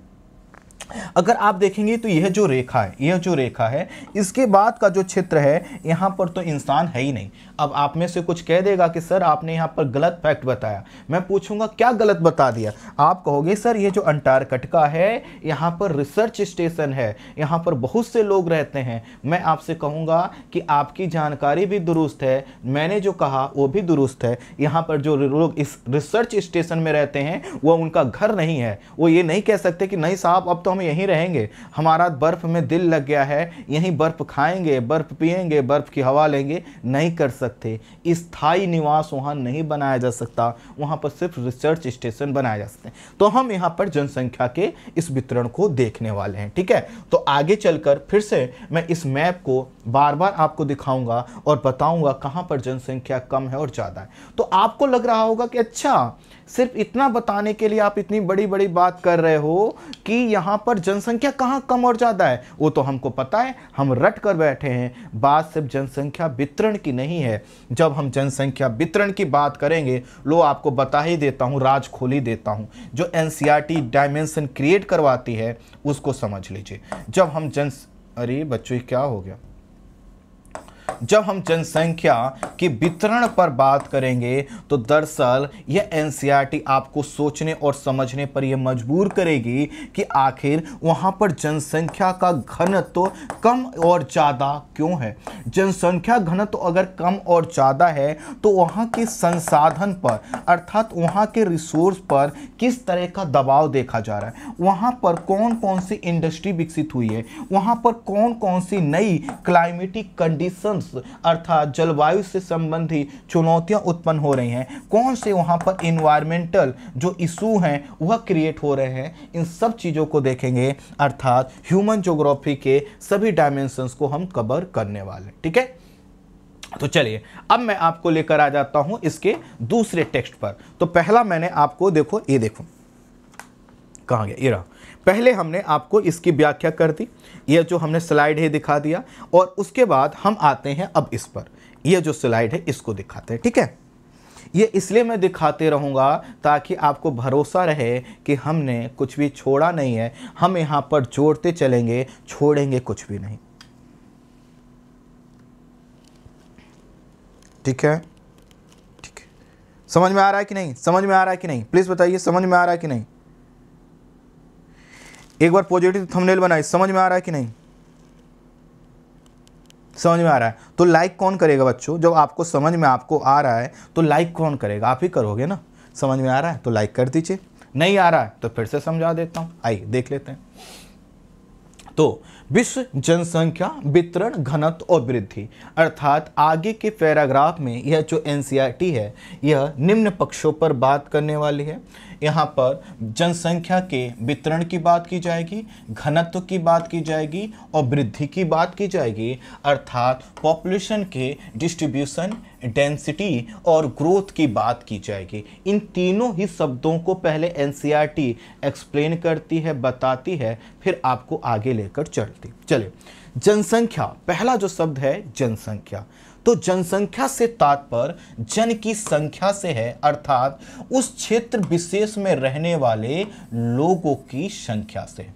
अगर आप देखेंगे तो यह जो रेखा है यह जो रेखा है इसके बाद का जो क्षेत्र है यहाँ पर तो इंसान है ही नहीं अब आप में से कुछ कह देगा कि सर आपने यहाँ पर गलत फैक्ट बताया मैं पूछूंगा क्या गलत बता दिया आप कहोगे सर ये जो अंटार्कटिका है यहाँ पर रिसर्च स्टेशन है यहाँ पर बहुत से लोग रहते हैं मैं आपसे कहूँगा कि आपकी जानकारी भी दुरुस्त है मैंने जो कहा वो भी दुरुस्त है यहाँ पर जो लोग इस रिसर्च स्टेशन में रहते हैं वो उनका घर नहीं है वो ये नहीं कह सकते कि नहीं साहब अब तो हम यहीं रहेंगे हमारा बर्फ़ में दिल लग गया है यहीं बर्फ़ खाएंगे बर्फ़ पिएंगे बर्फ़ की हवा लेंगे नहीं कर सकते सकते स्थायी निवास वहाँ नहीं बनाया जा सकता वहाँ पर सिर्फ रिसर्च स्टेशन बनाए जा सकते हैं तो हम यहाँ पर जनसंख्या के इस वितरण को देखने वाले हैं ठीक है तो आगे चलकर फिर से मैं इस मैप को बार बार आपको दिखाऊंगा और बताऊंगा कहाँ पर जनसंख्या कम है और ज़्यादा है तो आपको लग रहा होगा कि अच्छा सिर्फ इतना बताने के लिए आप इतनी बड़ी बड़ी बात कर रहे हो कि यहाँ पर जनसंख्या कहाँ कम और ज़्यादा है वो तो हमको पता है हम रट कर बैठे हैं बात सिर्फ जनसंख्या वितरण की नहीं है जब हम जनसंख्या वितरण की बात करेंगे लो आपको बता ही देता हूँ राज खोल ही देता हूँ जो एन डायमेंसन क्रिएट करवाती है उसको समझ लीजिए जब हम जन अरे बच्चों क्या हो गया जब हम जनसंख्या के वितरण पर बात करेंगे तो दरअसल यह एनसीईआरटी e आपको सोचने और समझने पर यह मजबूर करेगी कि आखिर वहाँ पर जनसंख्या का घनत्व तो कम और ज़्यादा क्यों है जनसंख्या घनत्व तो अगर कम और ज़्यादा है तो वहाँ के संसाधन पर अर्थात वहाँ के रिसोर्स पर किस तरह का दबाव देखा जा रहा है वहाँ पर कौन कौन सी इंडस्ट्री विकसित हुई है वहाँ पर कौन कौन सी नई क्लाइमेटिक कंडीशंस डिस्टर्बेंस अर्थात जलवायु से संबंधी चुनौतियां उत्पन्न हो रही हैं कौन से वहां पर इन्वायरमेंटल जो इशू हैं वह क्रिएट हो रहे हैं इन सब चीज़ों को देखेंगे अर्थात ह्यूमन जोग्राफी के सभी डायमेंशंस को हम कवर करने वाले ठीक है तो चलिए अब मैं आपको लेकर आ जाता हूं इसके दूसरे टेक्स्ट पर तो पहला मैंने आपको देखो ये देखो कहाँ गया ये रहा पहले हमने आपको इसकी व्याख्या कर दी यह जो हमने स्लाइड है दिखा दिया और उसके बाद हम आते हैं अब इस पर यह जो स्लाइड है इसको दिखाते हैं ठीक है ये इसलिए मैं दिखाते रहूँगा ताकि आपको भरोसा रहे कि हमने कुछ भी छोड़ा नहीं है हम यहाँ पर जोड़ते चलेंगे छोड़ेंगे कुछ भी नहीं ठीक है ठीक है समझ में आ रहा है कि नहीं समझ में आ रहा है कि नहीं प्लीज़ बताइए समझ में आ रहा है कि नहीं एक बार पॉजिटिव थंबनेल बनाए समझ में आ रहा है कि नहीं समझ में आ रहा है तो लाइक कौन करेगा बच्चों जब आपको समझ में आपको आ रहा है तो लाइक कौन करेगा आप ही करोगे ना समझ में आ रहा है तो लाइक कर दीजिए नहीं आ रहा है तो फिर से समझा देता हूँ आइए देख लेते हैं तो विश्व जनसंख्या वितरण घनत्व और वृद्धि अर्थात आगे के पैराग्राफ में यह जो एन e है यह निम्न पक्षों पर बात करने वाली है यहाँ पर जनसंख्या के वितरण की बात की जाएगी घनत्व की बात की जाएगी और वृद्धि की बात की जाएगी अर्थात पॉपुलेशन के डिस्ट्रीब्यूशन डेंसिटी और ग्रोथ की बात की जाएगी इन तीनों ही शब्दों को पहले एन एक्सप्लेन e करती है बताती है फिर आपको आगे लेकर चलती चले जनसंख्या पहला जो शब्द है जनसंख्या तो जनसंख्या से तात्पर्य जन की संख्या से है अर्थात उस क्षेत्र विशेष में रहने वाले लोगों की संख्या से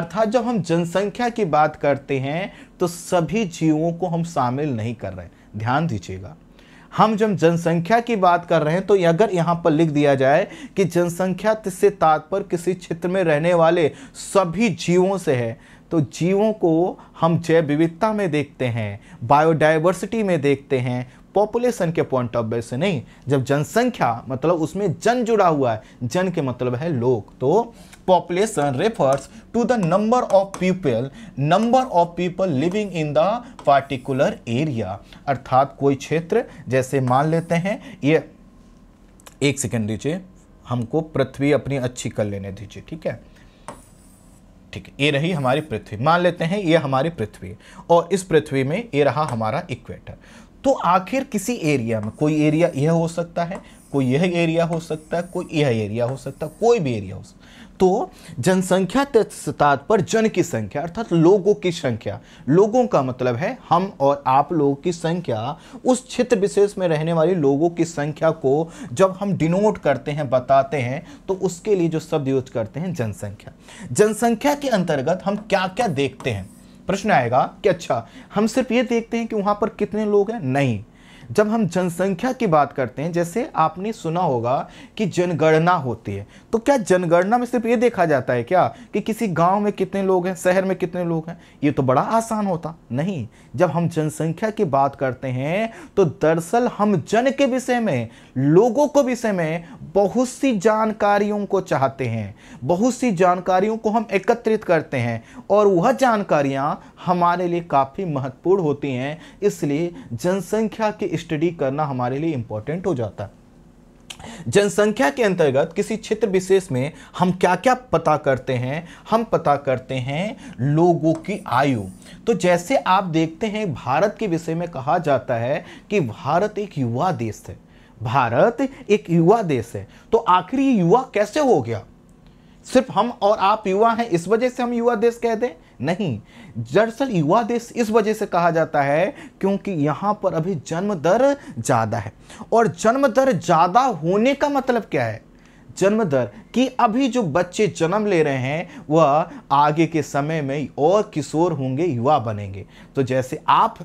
अर्थात जब हम जनसंख्या की बात करते हैं तो सभी जीवों को हम शामिल नहीं कर रहे ध्यान दीजिएगा हम जब जनसंख्या की बात कर रहे हैं तो अगर यहाँ पर लिख दिया जाए कि जनसंख्या से तात्पर्य किसी क्षेत्र में रहने वाले सभी जीवों से है तो जीवों को हम जैव विविधता में देखते हैं बायोडाइवर्सिटी में देखते हैं पॉपुलेशन के पॉइंट ऑफ व्यू से नहीं जब जनसंख्या मतलब उसमें जन जुड़ा हुआ है जन के मतलब है लोग तो population refers to the number of people number of people living in the particular area अर्थात कोई क्षेत्र जैसे मान लेते हैं ये एक सेकेंड दीजिए हमको पृथ्वी अपनी अच्छी कर लेने दीजिए ठीक है ठीक है ये रही हमारी पृथ्वी मान लेते हैं ये हमारी पृथ्वी और इस पृथ्वी में ये रहा हमारा इक्वेटर तो आखिर किसी एरिया में कोई एरिया यह हो सकता है कोई यह एरिया हो सकता है कोई यह एरिया हो सकता है कोई भी एरिया हो सकता तो जनसंख्या तात्पर्य पर जन की संख्या अर्थात लोगों की संख्या लोगों का मतलब है हम और आप लोगों की संख्या उस क्षेत्र विशेष में रहने वाले लोगों की संख्या को जब हम डिनोट करते हैं बताते हैं तो उसके लिए जो शब्द यूज करते हैं जनसंख्या जनसंख्या के अंतर्गत हम क्या क्या देखते हैं प्रश्न आएगा कि अच्छा हम सिर्फ ये देखते हैं कि वहां पर कितने लोग हैं नहीं जब हम जनसंख्या की बात करते हैं जैसे आपने सुना होगा कि जनगणना होती है तो क्या जनगणना में सिर्फ ये देखा जाता है क्या कि किसी गांव में कितने लोग हैं शहर में कितने लोग हैं ये तो बड़ा आसान होता नहीं जब हम जनसंख्या की बात करते हैं तो दरअसल हम जन के विषय में लोगों को विषय में बहुत सी जानकारियों को चाहते हैं बहुत सी जानकारियों को हम एकत्रित करते हैं और वह जानकारियाँ हमारे लिए काफ़ी महत्वपूर्ण होती हैं इसलिए जनसंख्या के स्टडी करना हमारे लिए इंपॉर्टेंट हो जाता है जनसंख्या के अंतर्गत किसी क्षेत्र विशेष में हम क्या क्या पता करते हैं हम पता करते हैं लोगों की आयु तो जैसे आप देखते हैं भारत के विषय में कहा जाता है कि भारत एक युवा देश है भारत एक युवा देश है तो आखिर ये युवा कैसे हो गया सिर्फ हम और आप युवा हैं इस वजह से हम युवा देश कह दें नहीं दरअसल युवा देश इस वजह से कहा जाता है क्योंकि यहाँ पर अभी जन्म दर ज़्यादा है और जन्म दर ज़्यादा होने का मतलब क्या है जन्म दर कि अभी जो बच्चे जन्म ले रहे हैं वह आगे के समय में और किशोर होंगे युवा बनेंगे तो जैसे आप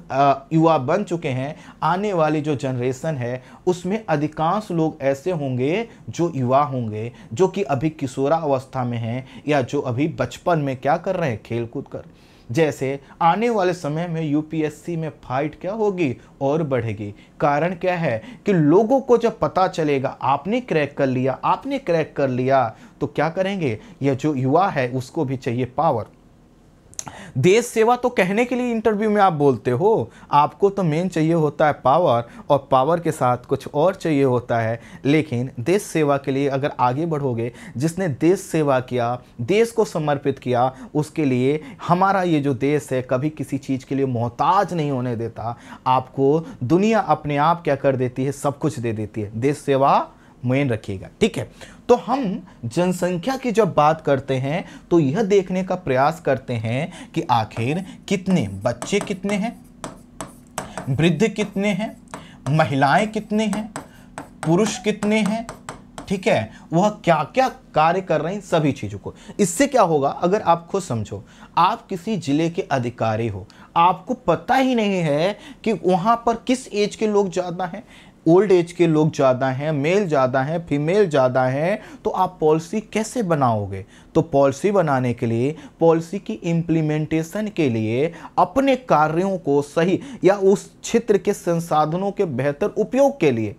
युवा बन चुके हैं आने वाली जो जनरेशन है उसमें अधिकांश लोग ऐसे होंगे जो युवा होंगे जो कि अभी किशोरावस्था में हैं या जो अभी बचपन में क्या कर रहे हैं खेल कूद कर जैसे आने वाले समय में यूपीएससी में फाइट क्या होगी और बढ़ेगी कारण क्या है कि लोगों को जब पता चलेगा आपने क्रैक कर लिया आपने क्रैक कर लिया तो क्या करेंगे यह जो युवा है उसको भी चाहिए पावर देश सेवा तो कहने के लिए इंटरव्यू में आप बोलते हो आपको तो मेन चाहिए होता है पावर और पावर के साथ कुछ और चाहिए होता है लेकिन देश सेवा के लिए अगर आगे बढ़ोगे जिसने देश सेवा किया देश को समर्पित किया उसके लिए हमारा ये जो देश है कभी किसी चीज़ के लिए मोहताज नहीं होने देता आपको दुनिया अपने आप क्या कर देती है सब कुछ दे देती है देश सेवा मेन रखिएगा ठीक है तो हम जनसंख्या की जब बात करते हैं तो यह देखने का प्रयास करते हैं कि आखिर कितने बच्चे कितने हैं वृद्ध कितने हैं महिलाएं कितने हैं पुरुष कितने हैं ठीक है वह क्या क्या कार्य कर रहे हैं सभी चीज़ों को इससे क्या होगा अगर आप खुद समझो आप किसी ज़िले के अधिकारी हो आपको पता ही नहीं है कि वहां पर किस एज के लोग ज़्यादा हैं ओल्ड एज के लोग ज़्यादा हैं मेल ज़्यादा हैं फीमेल ज़्यादा हैं तो आप पॉलिसी कैसे बनाओगे तो पॉलिसी बनाने के लिए पॉलिसी की इम्प्लीमेंटेशन के लिए अपने कार्यों को सही या उस क्षेत्र के संसाधनों के बेहतर उपयोग के लिए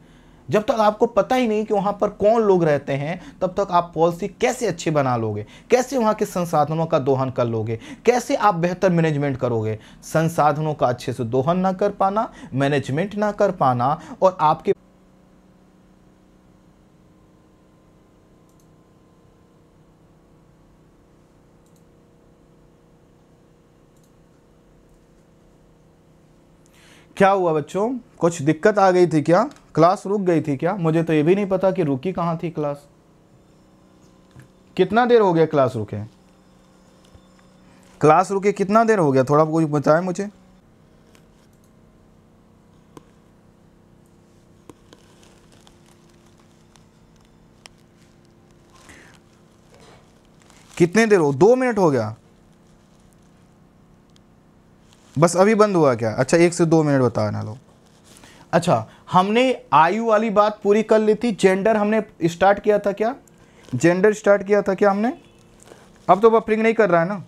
जब तक आपको पता ही नहीं कि वहाँ पर कौन लोग रहते हैं तब तक आप पॉलिसी कैसे अच्छी बना लोगे कैसे वहाँ के संसाधनों का दोहन कर लोगे कैसे आप बेहतर मैनेजमेंट करोगे संसाधनों का अच्छे से दोहन ना कर पाना मैनेजमेंट ना कर पाना और आपके क्या हुआ बच्चों कुछ दिक्कत आ गई थी क्या क्लास रुक गई थी क्या मुझे तो ये भी नहीं पता कि रुकी कहाँ थी क्लास कितना देर हो गया क्लास रुके क्लास रुके कितना देर हो गया थोड़ा कुछ बताए मुझे कितने देर हो दो मिनट हो गया बस अभी बंद हुआ क्या अच्छा एक से दो मिनट बताना लोग अच्छा हमने आयु वाली बात पूरी कर ली थी जेंडर हमने स्टार्ट किया था क्या जेंडर स्टार्ट किया था क्या हमने अब तो बफरिंग नहीं कर रहा है ना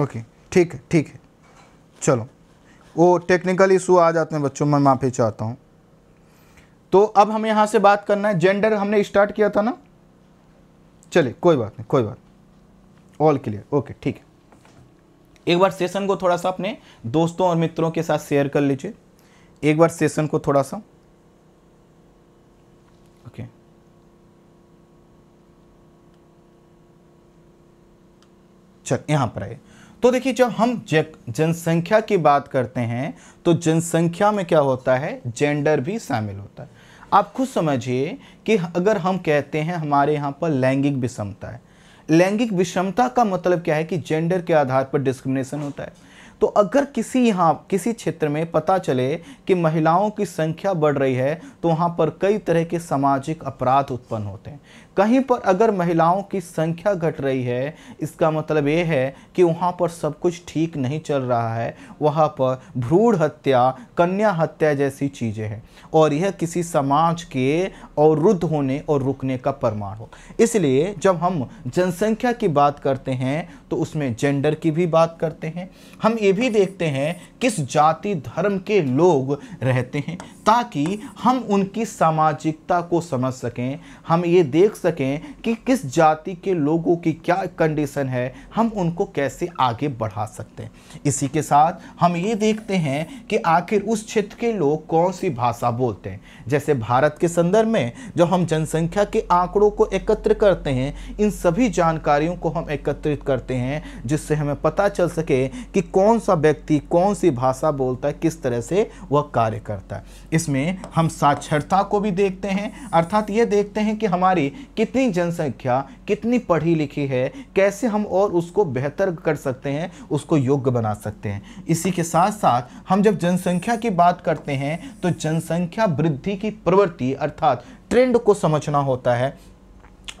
ओके ठीक है ठीक है चलो वो टेक्निकल इशू आ जाते हैं बच्चों मैं माफ़ी चाहता हूँ तो अब हमें यहाँ से बात करना है जेंडर हमने स्टार्ट किया था ना चलिए कोई बात नहीं कोई बात ऑल क्लियर ओके ठीक है एक बार सेशन को थोड़ा सा अपने दोस्तों और मित्रों के साथ शेयर कर लीजिए एक बार सेशन को थोड़ा सा ओके चल यहाँ पर आइए तो देखिए जब हम जनसंख्या की बात करते हैं तो जनसंख्या में क्या होता है जेंडर भी शामिल होता है आप खुद समझिए कि अगर हम कहते हैं हमारे यहाँ पर लैंगिक विषमता है लैंगिक विषमता का मतलब क्या है कि जेंडर के आधार पर डिस्क्रिमिनेशन होता है तो अगर किसी यहाँ किसी क्षेत्र में पता चले कि महिलाओं की संख्या बढ़ रही है तो वहाँ पर कई तरह के सामाजिक अपराध उत्पन्न होते हैं कहीं पर अगर महिलाओं की संख्या घट रही है इसका मतलब ये है कि वहाँ पर सब कुछ ठीक नहीं चल रहा है वहाँ पर भ्रूण हत्या कन्या हत्या जैसी चीज़ें हैं और यह किसी समाज के अवरुद्ध होने और रुकने का प्रमाण हो इसलिए जब हम जनसंख्या की बात करते हैं तो उसमें जेंडर की भी बात करते हैं हम ये भी देखते हैं किस जाति धर्म के लोग रहते हैं ताकि हम उनकी सामाजिकता को समझ सकें हम ये देख सकें कि किस जाति के लोगों की क्या कंडीशन है हम उनको कैसे आगे बढ़ा सकते हैं इसी के साथ हम ये देखते हैं कि आखिर उस क्षेत्र के लोग कौन सी भाषा बोलते हैं जैसे भारत के संदर्भ में जब हम जनसंख्या के आंकड़ों को एकत्र करते हैं इन सभी जानकारियों को हम एकत्रित करते हैं हैं जिससे हमें पता चल सके कि कौन सा व्यक्ति कौन सी भाषा बोलता है किस तरह से वह कार्य करता है इसमें हम साक्षरता को भी देखते हैं अर्थात ये देखते हैं कि हमारी कितनी जनसंख्या कितनी पढ़ी लिखी है कैसे हम और उसको बेहतर कर सकते हैं उसको योग्य बना सकते हैं इसी के साथ साथ हम जब जनसंख्या की बात करते हैं तो जनसंख्या वृद्धि की प्रवृत्ति अर्थात ट्रेंड को समझना होता है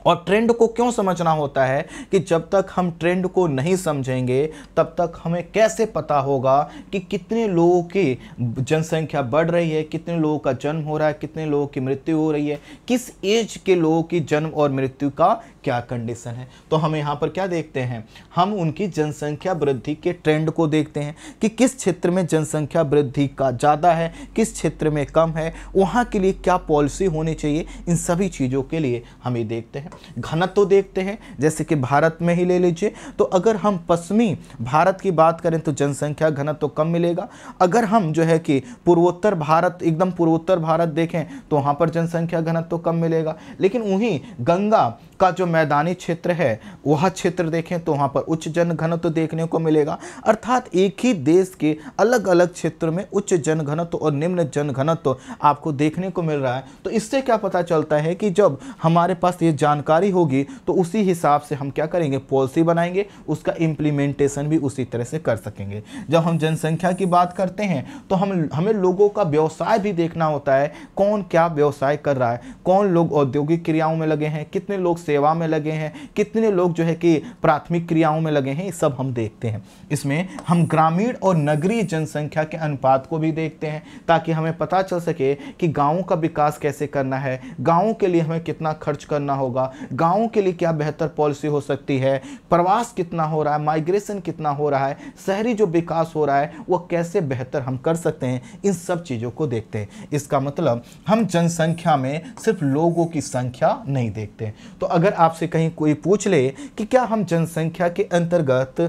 और ट्रेंड को क्यों समझना होता है कि जब तक हम ट्रेंड को नहीं समझेंगे तब तक हमें कैसे पता होगा कि कितने लोगों की जनसंख्या बढ़ रही है कितने लोगों का जन्म हो रहा है कितने लोगों की मृत्यु हो रही है किस एज के लोगों की जन्म और मृत्यु का क्या कंडीशन है तो हम यहाँ पर क्या देखते हैं हम उनकी जनसंख्या वृद्धि के ट्रेंड को देखते हैं कि किस क्षेत्र में जनसंख्या वृद्धि का ज़्यादा है किस क्षेत्र में कम है वहाँ के लिए क्या पॉलिसी होनी चाहिए इन सभी चीज़ों के लिए हम ये देखते हैं घनत्व तो देखते हैं जैसे कि भारत में ही ले लीजिए तो अगर हम पश्चिमी भारत की बात करें तो जनसंख्या घनत्व तो कम मिलेगा अगर हम जो है कि पूर्वोत्तर भारत एकदम पूर्वोत्तर भारत देखें तो वहाँ पर जनसंख्या घनत्व तो कम मिलेगा लेकिन वहीं गंगा का जो मैदानी क्षेत्र है वह क्षेत्र देखें तो वहाँ पर उच्च जन घनत्व देखने को मिलेगा अर्थात एक ही देश के अलग अलग क्षेत्र में उच्च जन घनत्व और निम्न जन घनत्व आपको देखने को मिल रहा है तो इससे क्या पता चलता है कि जब हमारे पास ये जानकारी होगी तो उसी हिसाब से हम क्या करेंगे पॉलिसी बनाएंगे उसका इम्प्लीमेंटेशन भी उसी तरह से कर सकेंगे जब हम जनसंख्या की बात करते हैं तो हम हमें लोगों का व्यवसाय भी देखना होता है कौन क्या व्यवसाय कर रहा है कौन लोग औद्योगिक क्रियाओं में लगे हैं कितने लोग सेवा में लगे हैं कितने लोग जो है कि प्राथमिक क्रियाओं में लगे हैं ये सब हम देखते हैं इसमें हम ग्रामीण और नगरीय जनसंख्या के अनुपात को भी देखते हैं ताकि हमें पता चल सके कि गाँव का विकास कैसे करना है गाँव के लिए हमें कितना खर्च करना होगा गाँव के लिए क्या बेहतर पॉलिसी हो सकती है प्रवास कितना हो रहा है माइग्रेशन कितना हो रहा है शहरी जो विकास हो रहा है वह कैसे बेहतर हम कर सकते हैं इन सब चीज़ों को देखते हैं इसका मतलब हम जनसंख्या में सिर्फ लोगों की संख्या नहीं देखते तो अगर अगर आपसे कहीं कोई पूछ ले कि क्या हम जनसंख्या के अंतर्गत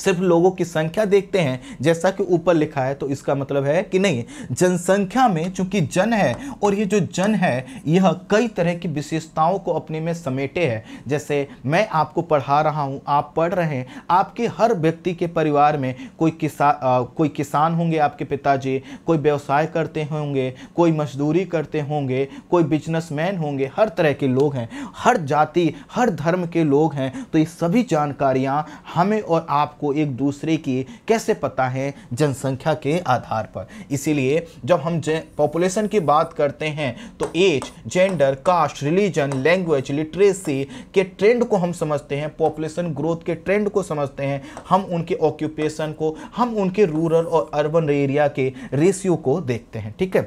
सिर्फ लोगों की संख्या देखते हैं जैसा कि ऊपर लिखा है तो इसका मतलब है कि नहीं जनसंख्या में चूंकि जन है और ये जो जन है यह कई तरह की विशेषताओं को अपने में समेटे है जैसे मैं आपको पढ़ा रहा हूँ आप पढ़ रहे हैं आपके हर व्यक्ति के परिवार में कोई किसान कोई किसान होंगे आपके पिताजी कोई व्यवसाय करते होंगे कोई मजदूरी करते होंगे कोई बिजनेस होंगे हर तरह के लोग हैं हर जाति हर धर्म के लोग हैं तो ये सभी जानकारियाँ हमें और आपको आपको एक दूसरे की कैसे पता है जनसंख्या के आधार पर इसीलिए जब हम पॉपुलेशन की बात करते हैं तो age gender caste religion language literacy के ट्रेंड को हम समझते हैं पॉपुलेशन ग्रोथ के ट्रेंड को समझते हैं हम उनके ऑक्यूपेशन को हम उनके रूरल और अर्बन एरिया के रेशियो को देखते हैं ठीक है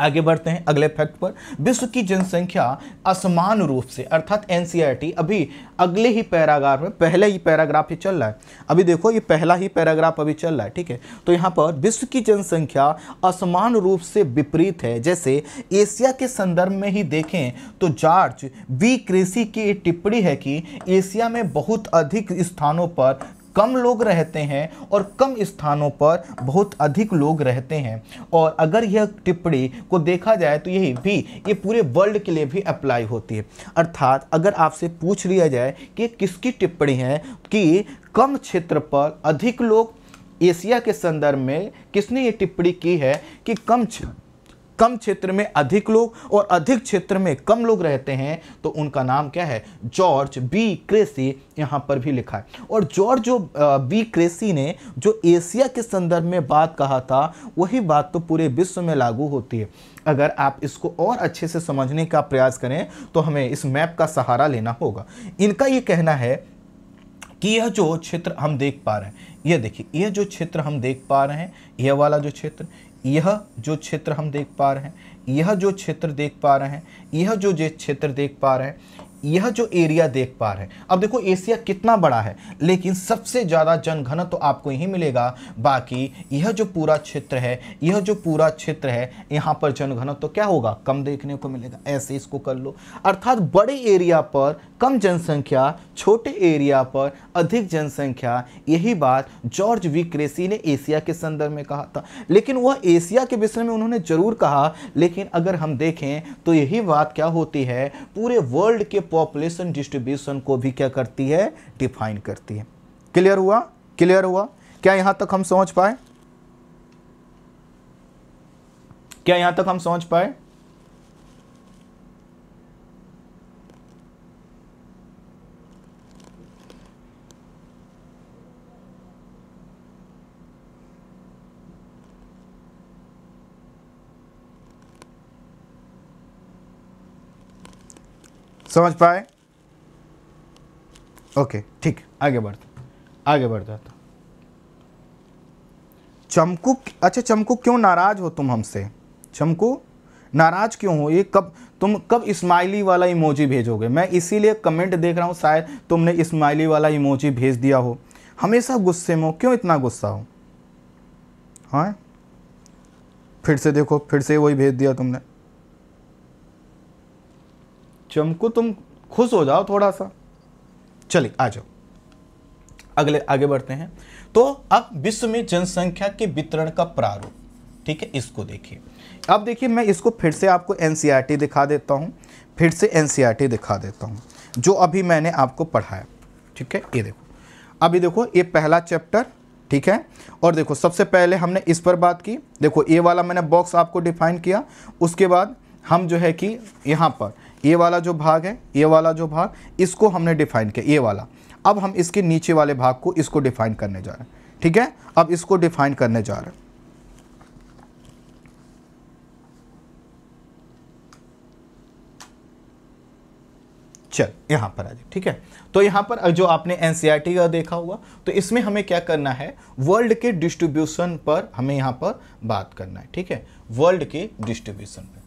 आगे बढ़ते हैं अगले फैक्ट पर विश्व की जनसंख्या असमान रूप से अर्थात एनसीईआरटी e अभी अगले ही पैराग्राफ में पहले ही पैराग्राफ ही चल रहा है अभी देखो ये पहला ही पैराग्राफ अभी चल रहा है ठीक है तो यहाँ पर विश्व की जनसंख्या असमान रूप से विपरीत है जैसे एशिया के संदर्भ में ही देखें तो जॉर्ज वी कृषि की टिप्पणी है कि एशिया में बहुत अधिक स्थानों पर कम लोग रहते हैं और कम स्थानों पर बहुत अधिक लोग रहते हैं और अगर यह टिप्पणी को देखा जाए तो यही भी ये पूरे वर्ल्ड के लिए भी अप्लाई होती है अर्थात अगर आपसे पूछ लिया जाए कि किसकी टिप्पणी है कि कम क्षेत्र पर अधिक लोग एशिया के संदर्भ में किसने ये टिप्पणी की है कि कम कम क्षेत्र में अधिक लोग और अधिक क्षेत्र में कम लोग रहते हैं तो उनका नाम क्या है जॉर्ज बी क्रेसी यहाँ पर भी लिखा है और जॉर्ज जो बी क्रेसी ने जो एशिया के संदर्भ में बात कहा था वही बात तो पूरे विश्व में लागू होती है अगर आप इसको और अच्छे से समझने का प्रयास करें तो हमें इस मैप का सहारा लेना होगा इनका ये कहना है कि यह जो क्षेत्र हम देख पा रहे हैं यह देखिए यह जो क्षेत्र हम देख पा रहे हैं यह वाला जो क्षेत्र यह जो क्षेत्र हम देख पा रहे हैं यह जो क्षेत्र देख पा रहे हैं यह जो क्षेत्र देख पा रहे हैं यह जो एरिया देख पा रहे हैं अब देखो एशिया कितना बड़ा है लेकिन सबसे ज़्यादा जनघन तो आपको यही मिलेगा बाकी यह जो पूरा क्षेत्र है यह जो पूरा क्षेत्र है यहाँ पर जनघन तो क्या होगा कम देखने को मिलेगा ऐसे इसको कर लो अर्थात बड़े एरिया पर कम जनसंख्या छोटे एरिया पर अधिक जनसंख्या यही बात जॉर्ज वी क्रेसी ने एशिया के संदर्भ में कहा था लेकिन वह एशिया के विषय में उन्होंने जरूर कहा लेकिन अगर हम देखें तो यही बात क्या होती है पूरे वर्ल्ड के पॉपुलेशन डिस्ट्रीब्यूशन को भी क्या करती है डिफाइन करती है क्लियर हुआ क्लियर हुआ क्या यहां तक हम समझ पाए क्या यहां तक हम समझ पाए समझ पाए ओके ठीक आगे बढ़ते आगे बढ़ जाता तो। चमकू अच्छा चमकू क्यों नाराज़ हो तुम हमसे चमकू नाराज़ क्यों हो ये कब तुम कब स्माइली वाला इमोजी भेजोगे मैं इसीलिए कमेंट देख रहा हूँ शायद तुमने स्माइली वाला इमोजी भेज दिया हो हमेशा गुस्से में हो क्यों इतना गुस्सा हो हाँ फिर से देखो फिर से वही भेज दिया तुमने चमकू तुम खुश हो जाओ थोड़ा सा चलिए आ जाओ अगले आगे बढ़ते हैं तो अब विश्व में जनसंख्या के वितरण का प्रारूप ठीक है इसको देखिए अब देखिए मैं इसको फिर से आपको एन e दिखा देता हूँ फिर से एन e दिखा देता हूँ जो अभी मैंने आपको पढ़ाया ठीक है ये देखो अभी देखो ये पहला चैप्टर ठीक है और देखो सबसे पहले हमने इस पर बात की देखो ये वाला मैंने बॉक्स आपको डिफाइन किया उसके बाद हम जो है कि यहाँ पर ये वाला जो भाग है ये वाला जो भाग इसको हमने डिफाइन किया ये वाला अब हम इसके नीचे वाले भाग को इसको डिफाइन करने जा रहे हैं ठीक है अब इसको डिफाइन करने जा रहे हैं चल यहां पर आ जाए ठीक है तो यहां पर जो आपने एनसीआरटी e का देखा होगा तो इसमें हमें क्या करना है वर्ल्ड के डिस्ट्रीब्यूशन पर हमें यहां पर बात करना है ठीक है वर्ल्ड के डिस्ट्रीब्यूशन पर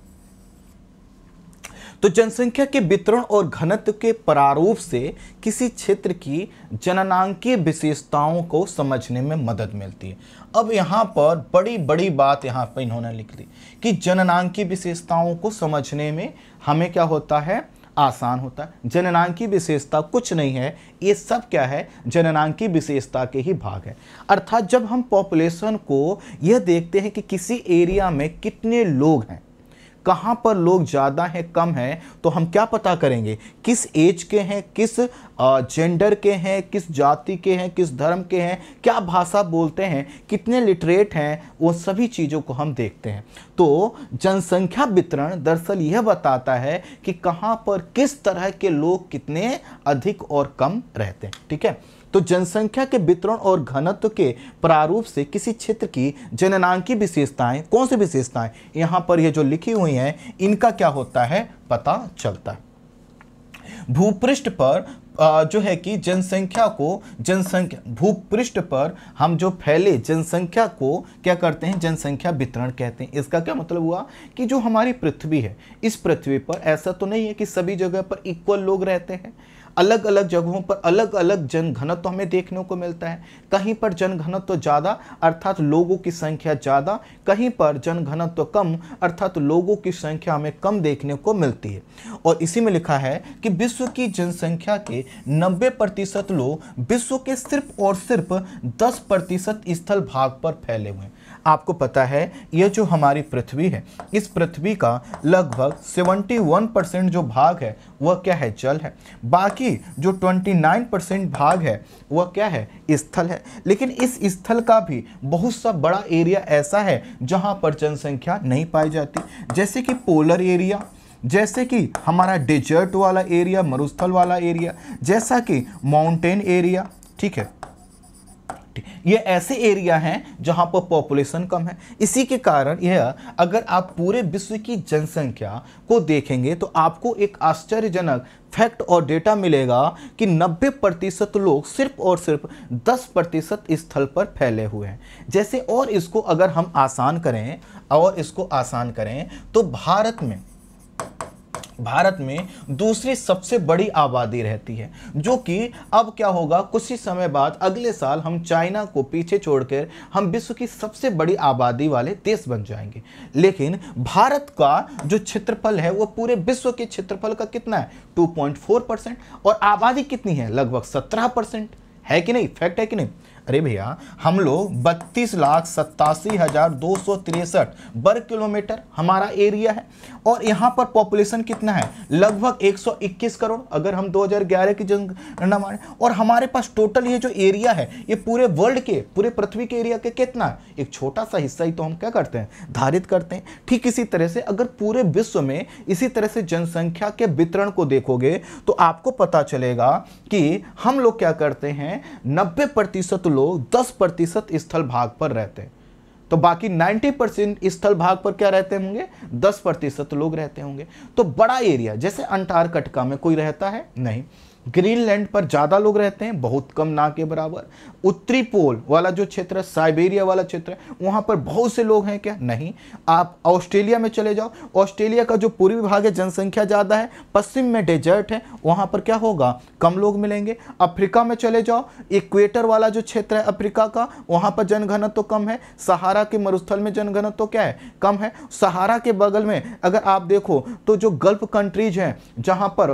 तो जनसंख्या के वितरण और घनत्व के प्रारूप से किसी क्षेत्र की जननांकीय विशेषताओं को समझने में मदद मिलती है अब यहाँ पर बड़ी बड़ी बात यहाँ पर इन्होंने लिख दी कि जननांकीय विशेषताओं को समझने में हमें क्या होता है आसान होता है जननांकी विशेषता कुछ नहीं है ये सब क्या है जननांकी विशेषता के ही भाग है अर्थात जब हम पॉपुलेशन को यह देखते हैं कि किसी एरिया में कितने लोग हैं कहाँ पर लोग ज़्यादा हैं कम हैं तो हम क्या पता करेंगे किस एज के हैं किस जेंडर के हैं किस जाति के हैं किस धर्म के हैं क्या भाषा बोलते हैं कितने लिटरेट हैं वो सभी चीज़ों को हम देखते हैं तो जनसंख्या वितरण दरअसल यह बताता है कि कहाँ पर किस तरह के लोग कितने अधिक और कम रहते हैं ठीक है तो जनसंख्या के वितरण और घनत्व के प्रारूप से किसी क्षेत्र की जननांकी विशेषताएं कौन सी विशेषताएं यहां पर ये जो लिखी हुई हैं इनका क्या होता है पता चलता है भूपृष्ठ पर जो है कि जनसंख्या को जनसंख्या भूपृष्ठ पर हम जो फैले जनसंख्या को क्या करते हैं जनसंख्या वितरण कहते हैं इसका क्या मतलब हुआ कि जो हमारी पृथ्वी है इस पृथ्वी पर ऐसा तो नहीं है कि सभी जगह पर इक्वल लोग रहते हैं अलग अलग जगहों पर अलग अलग जन घनत्व हमें देखने को मिलता है कहीं पर जनघनत्व तो ज़्यादा अर्थात लोगों की संख्या ज़्यादा कहीं पर जनघनत्व तो कम अर्थात लोगों की संख्या हमें कम देखने को मिलती है और इसी में लिखा है कि विश्व की जनसंख्या के नब्बे प्रतिशत लोग विश्व के सिर्फ और सिर्फ दस प्रतिशत स्थल भाग पर फैले हुए हैं आपको पता है ये जो हमारी पृथ्वी है इस पृथ्वी का लगभग 71 परसेंट जो भाग है वह क्या है जल है बाकी जो 29 परसेंट भाग है वह क्या है स्थल है लेकिन इस स्थल का भी बहुत सा बड़ा एरिया ऐसा है जहाँ पर जनसंख्या नहीं पाई जाती जैसे कि पोलर एरिया जैसे कि हमारा डेजर्ट वाला एरिया मरुस्थल वाला एरिया जैसा कि माउंटेन एरिया ठीक है ये ऐसे एरिया हैं जहाँ पर पॉपुलेशन कम है इसी के कारण यह अगर आप पूरे विश्व की जनसंख्या को देखेंगे तो आपको एक आश्चर्यजनक फैक्ट और डेटा मिलेगा कि 90 प्रतिशत लोग सिर्फ और सिर्फ 10 प्रतिशत स्थल पर फैले हुए हैं जैसे और इसको अगर हम आसान करें और इसको आसान करें तो भारत में भारत में दूसरी सबसे बड़ी आबादी रहती है जो कि अब क्या होगा कुछ ही समय बाद अगले साल हम चाइना को पीछे छोड़कर हम विश्व की सबसे बड़ी आबादी वाले देश बन जाएंगे लेकिन भारत का जो क्षेत्रफल है वो पूरे विश्व के क्षेत्रफल का कितना है 2.4 परसेंट और आबादी कितनी है लगभग 17 परसेंट है कि नहीं फैक्ट है कि नहीं अरे भैया हम लोग बत्तीस लाख सत्तासी हज़ार दो सौ तिरसठ वर्ग किलोमीटर हमारा एरिया है और यहाँ पर पॉपुलेशन कितना है लगभग 121 करोड़ अगर हम 2011 की जनगणना माने और हमारे पास टोटल ये जो एरिया है ये पूरे वर्ल्ड के पूरे पृथ्वी के एरिया के कितना है एक छोटा सा हिस्सा ही तो हम क्या करते हैं धारित करते हैं ठीक इसी तरह से अगर पूरे विश्व में इसी तरह से जनसंख्या के वितरण को देखोगे तो आपको पता चलेगा कि हम लोग क्या करते हैं नब्बे प्रतिशत लोग 10 प्रतिशत स्थल भाग पर रहते हैं तो बाकी 90 परसेंट स्थल भाग पर क्या रहते होंगे 10 प्रतिशत लोग रहते होंगे तो बड़ा एरिया जैसे अंटार्कटिका में कोई रहता है नहीं ग्रीनलैंड पर ज़्यादा लोग रहते हैं बहुत कम ना के बराबर उत्तरी पोल वाला जो क्षेत्र है साइबेरिया वाला क्षेत्र है वहां पर बहुत से लोग हैं क्या नहीं आप ऑस्ट्रेलिया में चले जाओ ऑस्ट्रेलिया का जो पूर्वी भाग है जनसंख्या ज़्यादा है पश्चिम में डेजर्ट है वहां पर क्या होगा कम लोग मिलेंगे अफ्रीका में चले जाओ इक्वेटर वाला जो क्षेत्र है अफ्रीका का वहां पर जनघनत्व तो कम है सहारा के मरुस्थल में जनघनत्व तो क्या है कम है सहारा के बगल में अगर आप देखो तो जो गल्फ कंट्रीज हैं जहां पर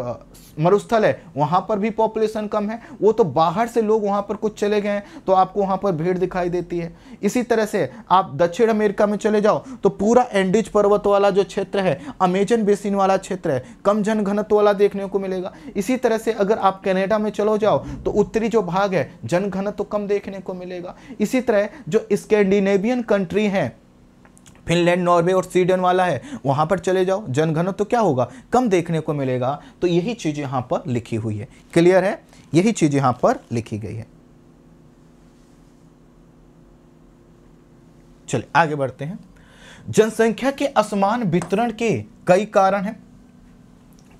मरुस्थल है वहां वहां पर भी पॉपुलेशन कम है वो तो बाहर से लोग वहां पर कुछ चले गए तो आपको वहां पर भीड़ दिखाई देती है इसी तरह से आप दक्षिण अमेरिका में चले जाओ तो पूरा एंडिज पर्वत वाला जो क्षेत्र है अमेजन बेसिन वाला क्षेत्र है कम जनघनत्व वाला देखने को मिलेगा इसी तरह से अगर आप कैनेडा में चलो जाओ तो उत्तरी जो भाग है जनघनत्व कम देखने को मिलेगा इसी तरह जो स्कैंडिनेवियन कंट्री हैं फिनलैंड नॉर्वे और स्वीडन वाला है वहां पर चले जाओ जनघन तो क्या होगा कम देखने को मिलेगा तो यही चीज़ यहां पर लिखी हुई है क्लियर है यही चीज़ यहाँ पर लिखी गई है चलिए आगे बढ़ते हैं जनसंख्या के असमान वितरण के कई कारण हैं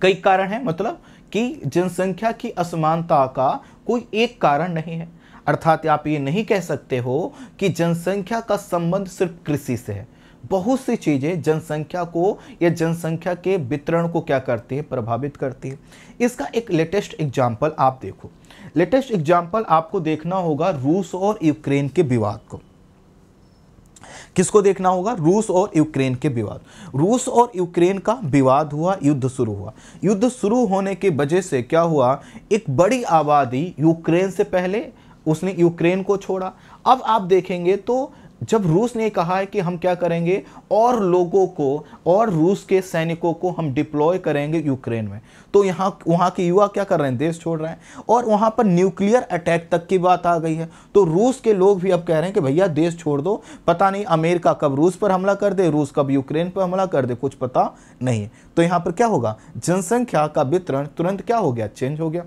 कई कारण हैं मतलब कि जनसंख्या की असमानता का कोई एक कारण नहीं है अर्थात आप ये नहीं कह सकते हो कि जनसंख्या का संबंध सिर्फ कृषि से है बहुत सी चीज़ें जनसंख्या को या जनसंख्या के वितरण को क्या करती हैं प्रभावित करती है इसका एक लेटेस्ट एग्जाम्पल आप देखो लेटेस्ट एग्जाम्पल आपको देखना होगा रूस और यूक्रेन के विवाद को किसको देखना होगा रूस और यूक्रेन के विवाद रूस और यूक्रेन का विवाद हुआ युद्ध शुरू हुआ युद्ध शुरू होने की वजह से क्या हुआ एक बड़ी आबादी यूक्रेन से पहले उसने यूक्रेन को छोड़ा अब आप देखेंगे तो जब रूस ने कहा है कि हम क्या करेंगे और लोगों को और रूस के सैनिकों को हम डिप्लॉय करेंगे यूक्रेन में तो यहाँ वहाँ के युवा क्या कर रहे हैं देश छोड़ रहे हैं और वहाँ पर न्यूक्लियर अटैक तक की बात आ गई है तो रूस के लोग भी अब कह रहे हैं कि भैया देश छोड़ दो पता नहीं अमेरिका कब रूस पर हमला कर दे रूस कब यूक्रेन पर हमला कर दे कुछ पता नहीं तो यहाँ पर क्या होगा जनसंख्या का वितरण तुरंत क्या हो गया चेंज हो गया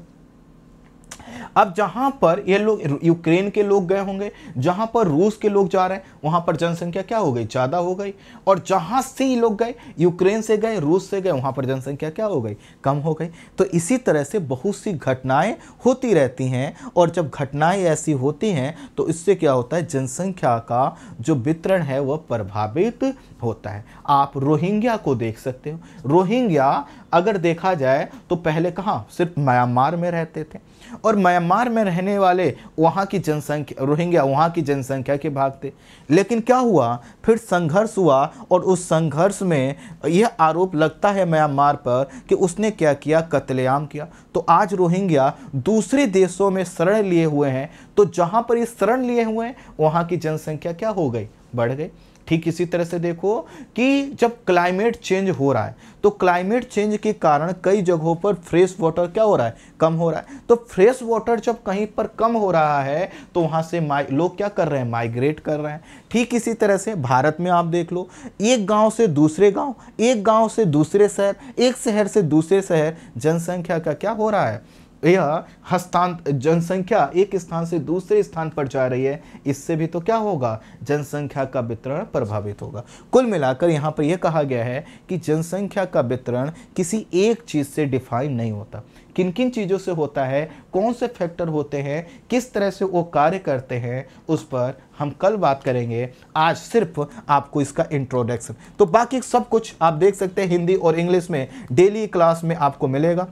अब जहां पर ये लोग यूक्रेन के लोग गए होंगे जहां पर रूस के लोग जा रहे हैं वहां पर जनसंख्या क्या हो गई ज़्यादा हो गई और जहां से ये लोग गए यूक्रेन से गए रूस से गए वहां पर जनसंख्या क्या हो गई कम हो गई तो इसी तरह से बहुत सी घटनाएं होती रहती हैं और जब घटनाएं ऐसी होती हैं तो इससे क्या होता है जनसंख्या का जो वितरण है वह प्रभावित होता है आप रोहिंग्या को देख सकते हो रोहिंग्या अगर देखा जाए तो पहले कहाँ सिर्फ म्यांमार में रहते थे और म्यांमार में रहने वाले वहाँ की जनसंख्या रोहिंग्या वहाँ की जनसंख्या के भाग थे लेकिन क्या हुआ फिर संघर्ष हुआ और उस संघर्ष में यह आरोप लगता है म्यांमार पर कि उसने क्या किया कत्लेआम किया तो आज रोहिंग्या दूसरे देशों में शरण लिए हुए हैं तो जहाँ पर ये शरण लिए हुए हैं वहाँ की जनसंख्या क्या हो गई बढ़ गई ठीक इसी तरह से देखो कि जब क्लाइमेट चेंज हो रहा है तो क्लाइमेट चेंज के कारण कई जगहों पर फ्रेश वाटर क्या हो रहा है कम हो रहा है तो फ्रेश वाटर जब कहीं पर कम हो रहा है तो वहां से लोग क्या कर रहे हैं माइग्रेट कर रहे हैं ठीक इसी तरह से भारत में आप देख लो एक गांव से दूसरे गांव एक गांव से दूसरे शहर एक शहर से दूसरे शहर जनसंख्या का क्या हो रहा है यह हस्तांत जनसंख्या एक स्थान से दूसरे स्थान पर जा रही है इससे भी तो क्या होगा जनसंख्या का वितरण प्रभावित होगा कुल मिलाकर यहाँ पर यह कहा गया है कि जनसंख्या का वितरण किसी एक चीज़ से डिफाइन नहीं होता किन किन चीज़ों से होता है कौन से फैक्टर होते हैं किस तरह से वो कार्य करते हैं उस पर हम कल बात करेंगे आज सिर्फ आपको इसका इंट्रोडक्शन तो बाकी सब कुछ आप देख सकते हैं हिंदी और इंग्लिश में डेली क्लास में आपको मिलेगा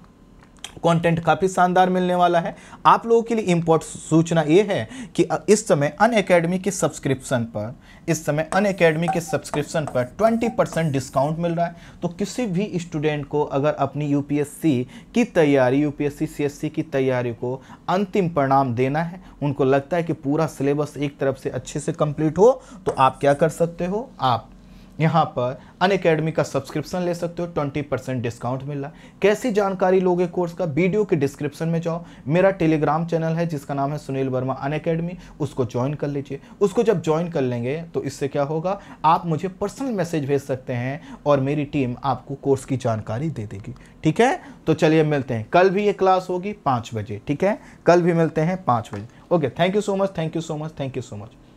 कंटेंट काफ़ी शानदार मिलने वाला है आप लोगों के लिए इम्पोर्ट सूचना ये है कि इस समय अन अकेडमी के सब्सक्रिप्शन पर इस समय अन अकेडमी के सब्सक्रिप्शन पर 20 परसेंट डिस्काउंट मिल रहा है तो किसी भी स्टूडेंट को अगर अपनी यूपीएससी की तैयारी यूपीएससी सीएससी की तैयारी को अंतिम परिणाम देना है उनको लगता है कि पूरा सिलेबस एक तरफ से अच्छे से कंप्लीट हो तो आप क्या कर सकते हो आप यहाँ पर अन अकेडमी का सब्सक्रिप्शन ले सकते हो ट्वेंटी परसेंट डिस्काउंट मिल रहा है कैसी जानकारी लोगे कोर्स का वीडियो के डिस्क्रिप्शन में जाओ मेरा टेलीग्राम चैनल है जिसका नाम है सुनील वर्मा अन अकेडमी उसको ज्वाइन कर लीजिए उसको जब ज्वाइन कर लेंगे तो इससे क्या होगा आप मुझे पर्सनल मैसेज भेज सकते हैं और मेरी टीम आपको कोर्स की जानकारी दे देगी ठीक है तो चलिए मिलते हैं कल भी ये क्लास होगी पाँच बजे ठीक है कल भी मिलते हैं पाँच बजे okay thank you so much thank you so much thank you so much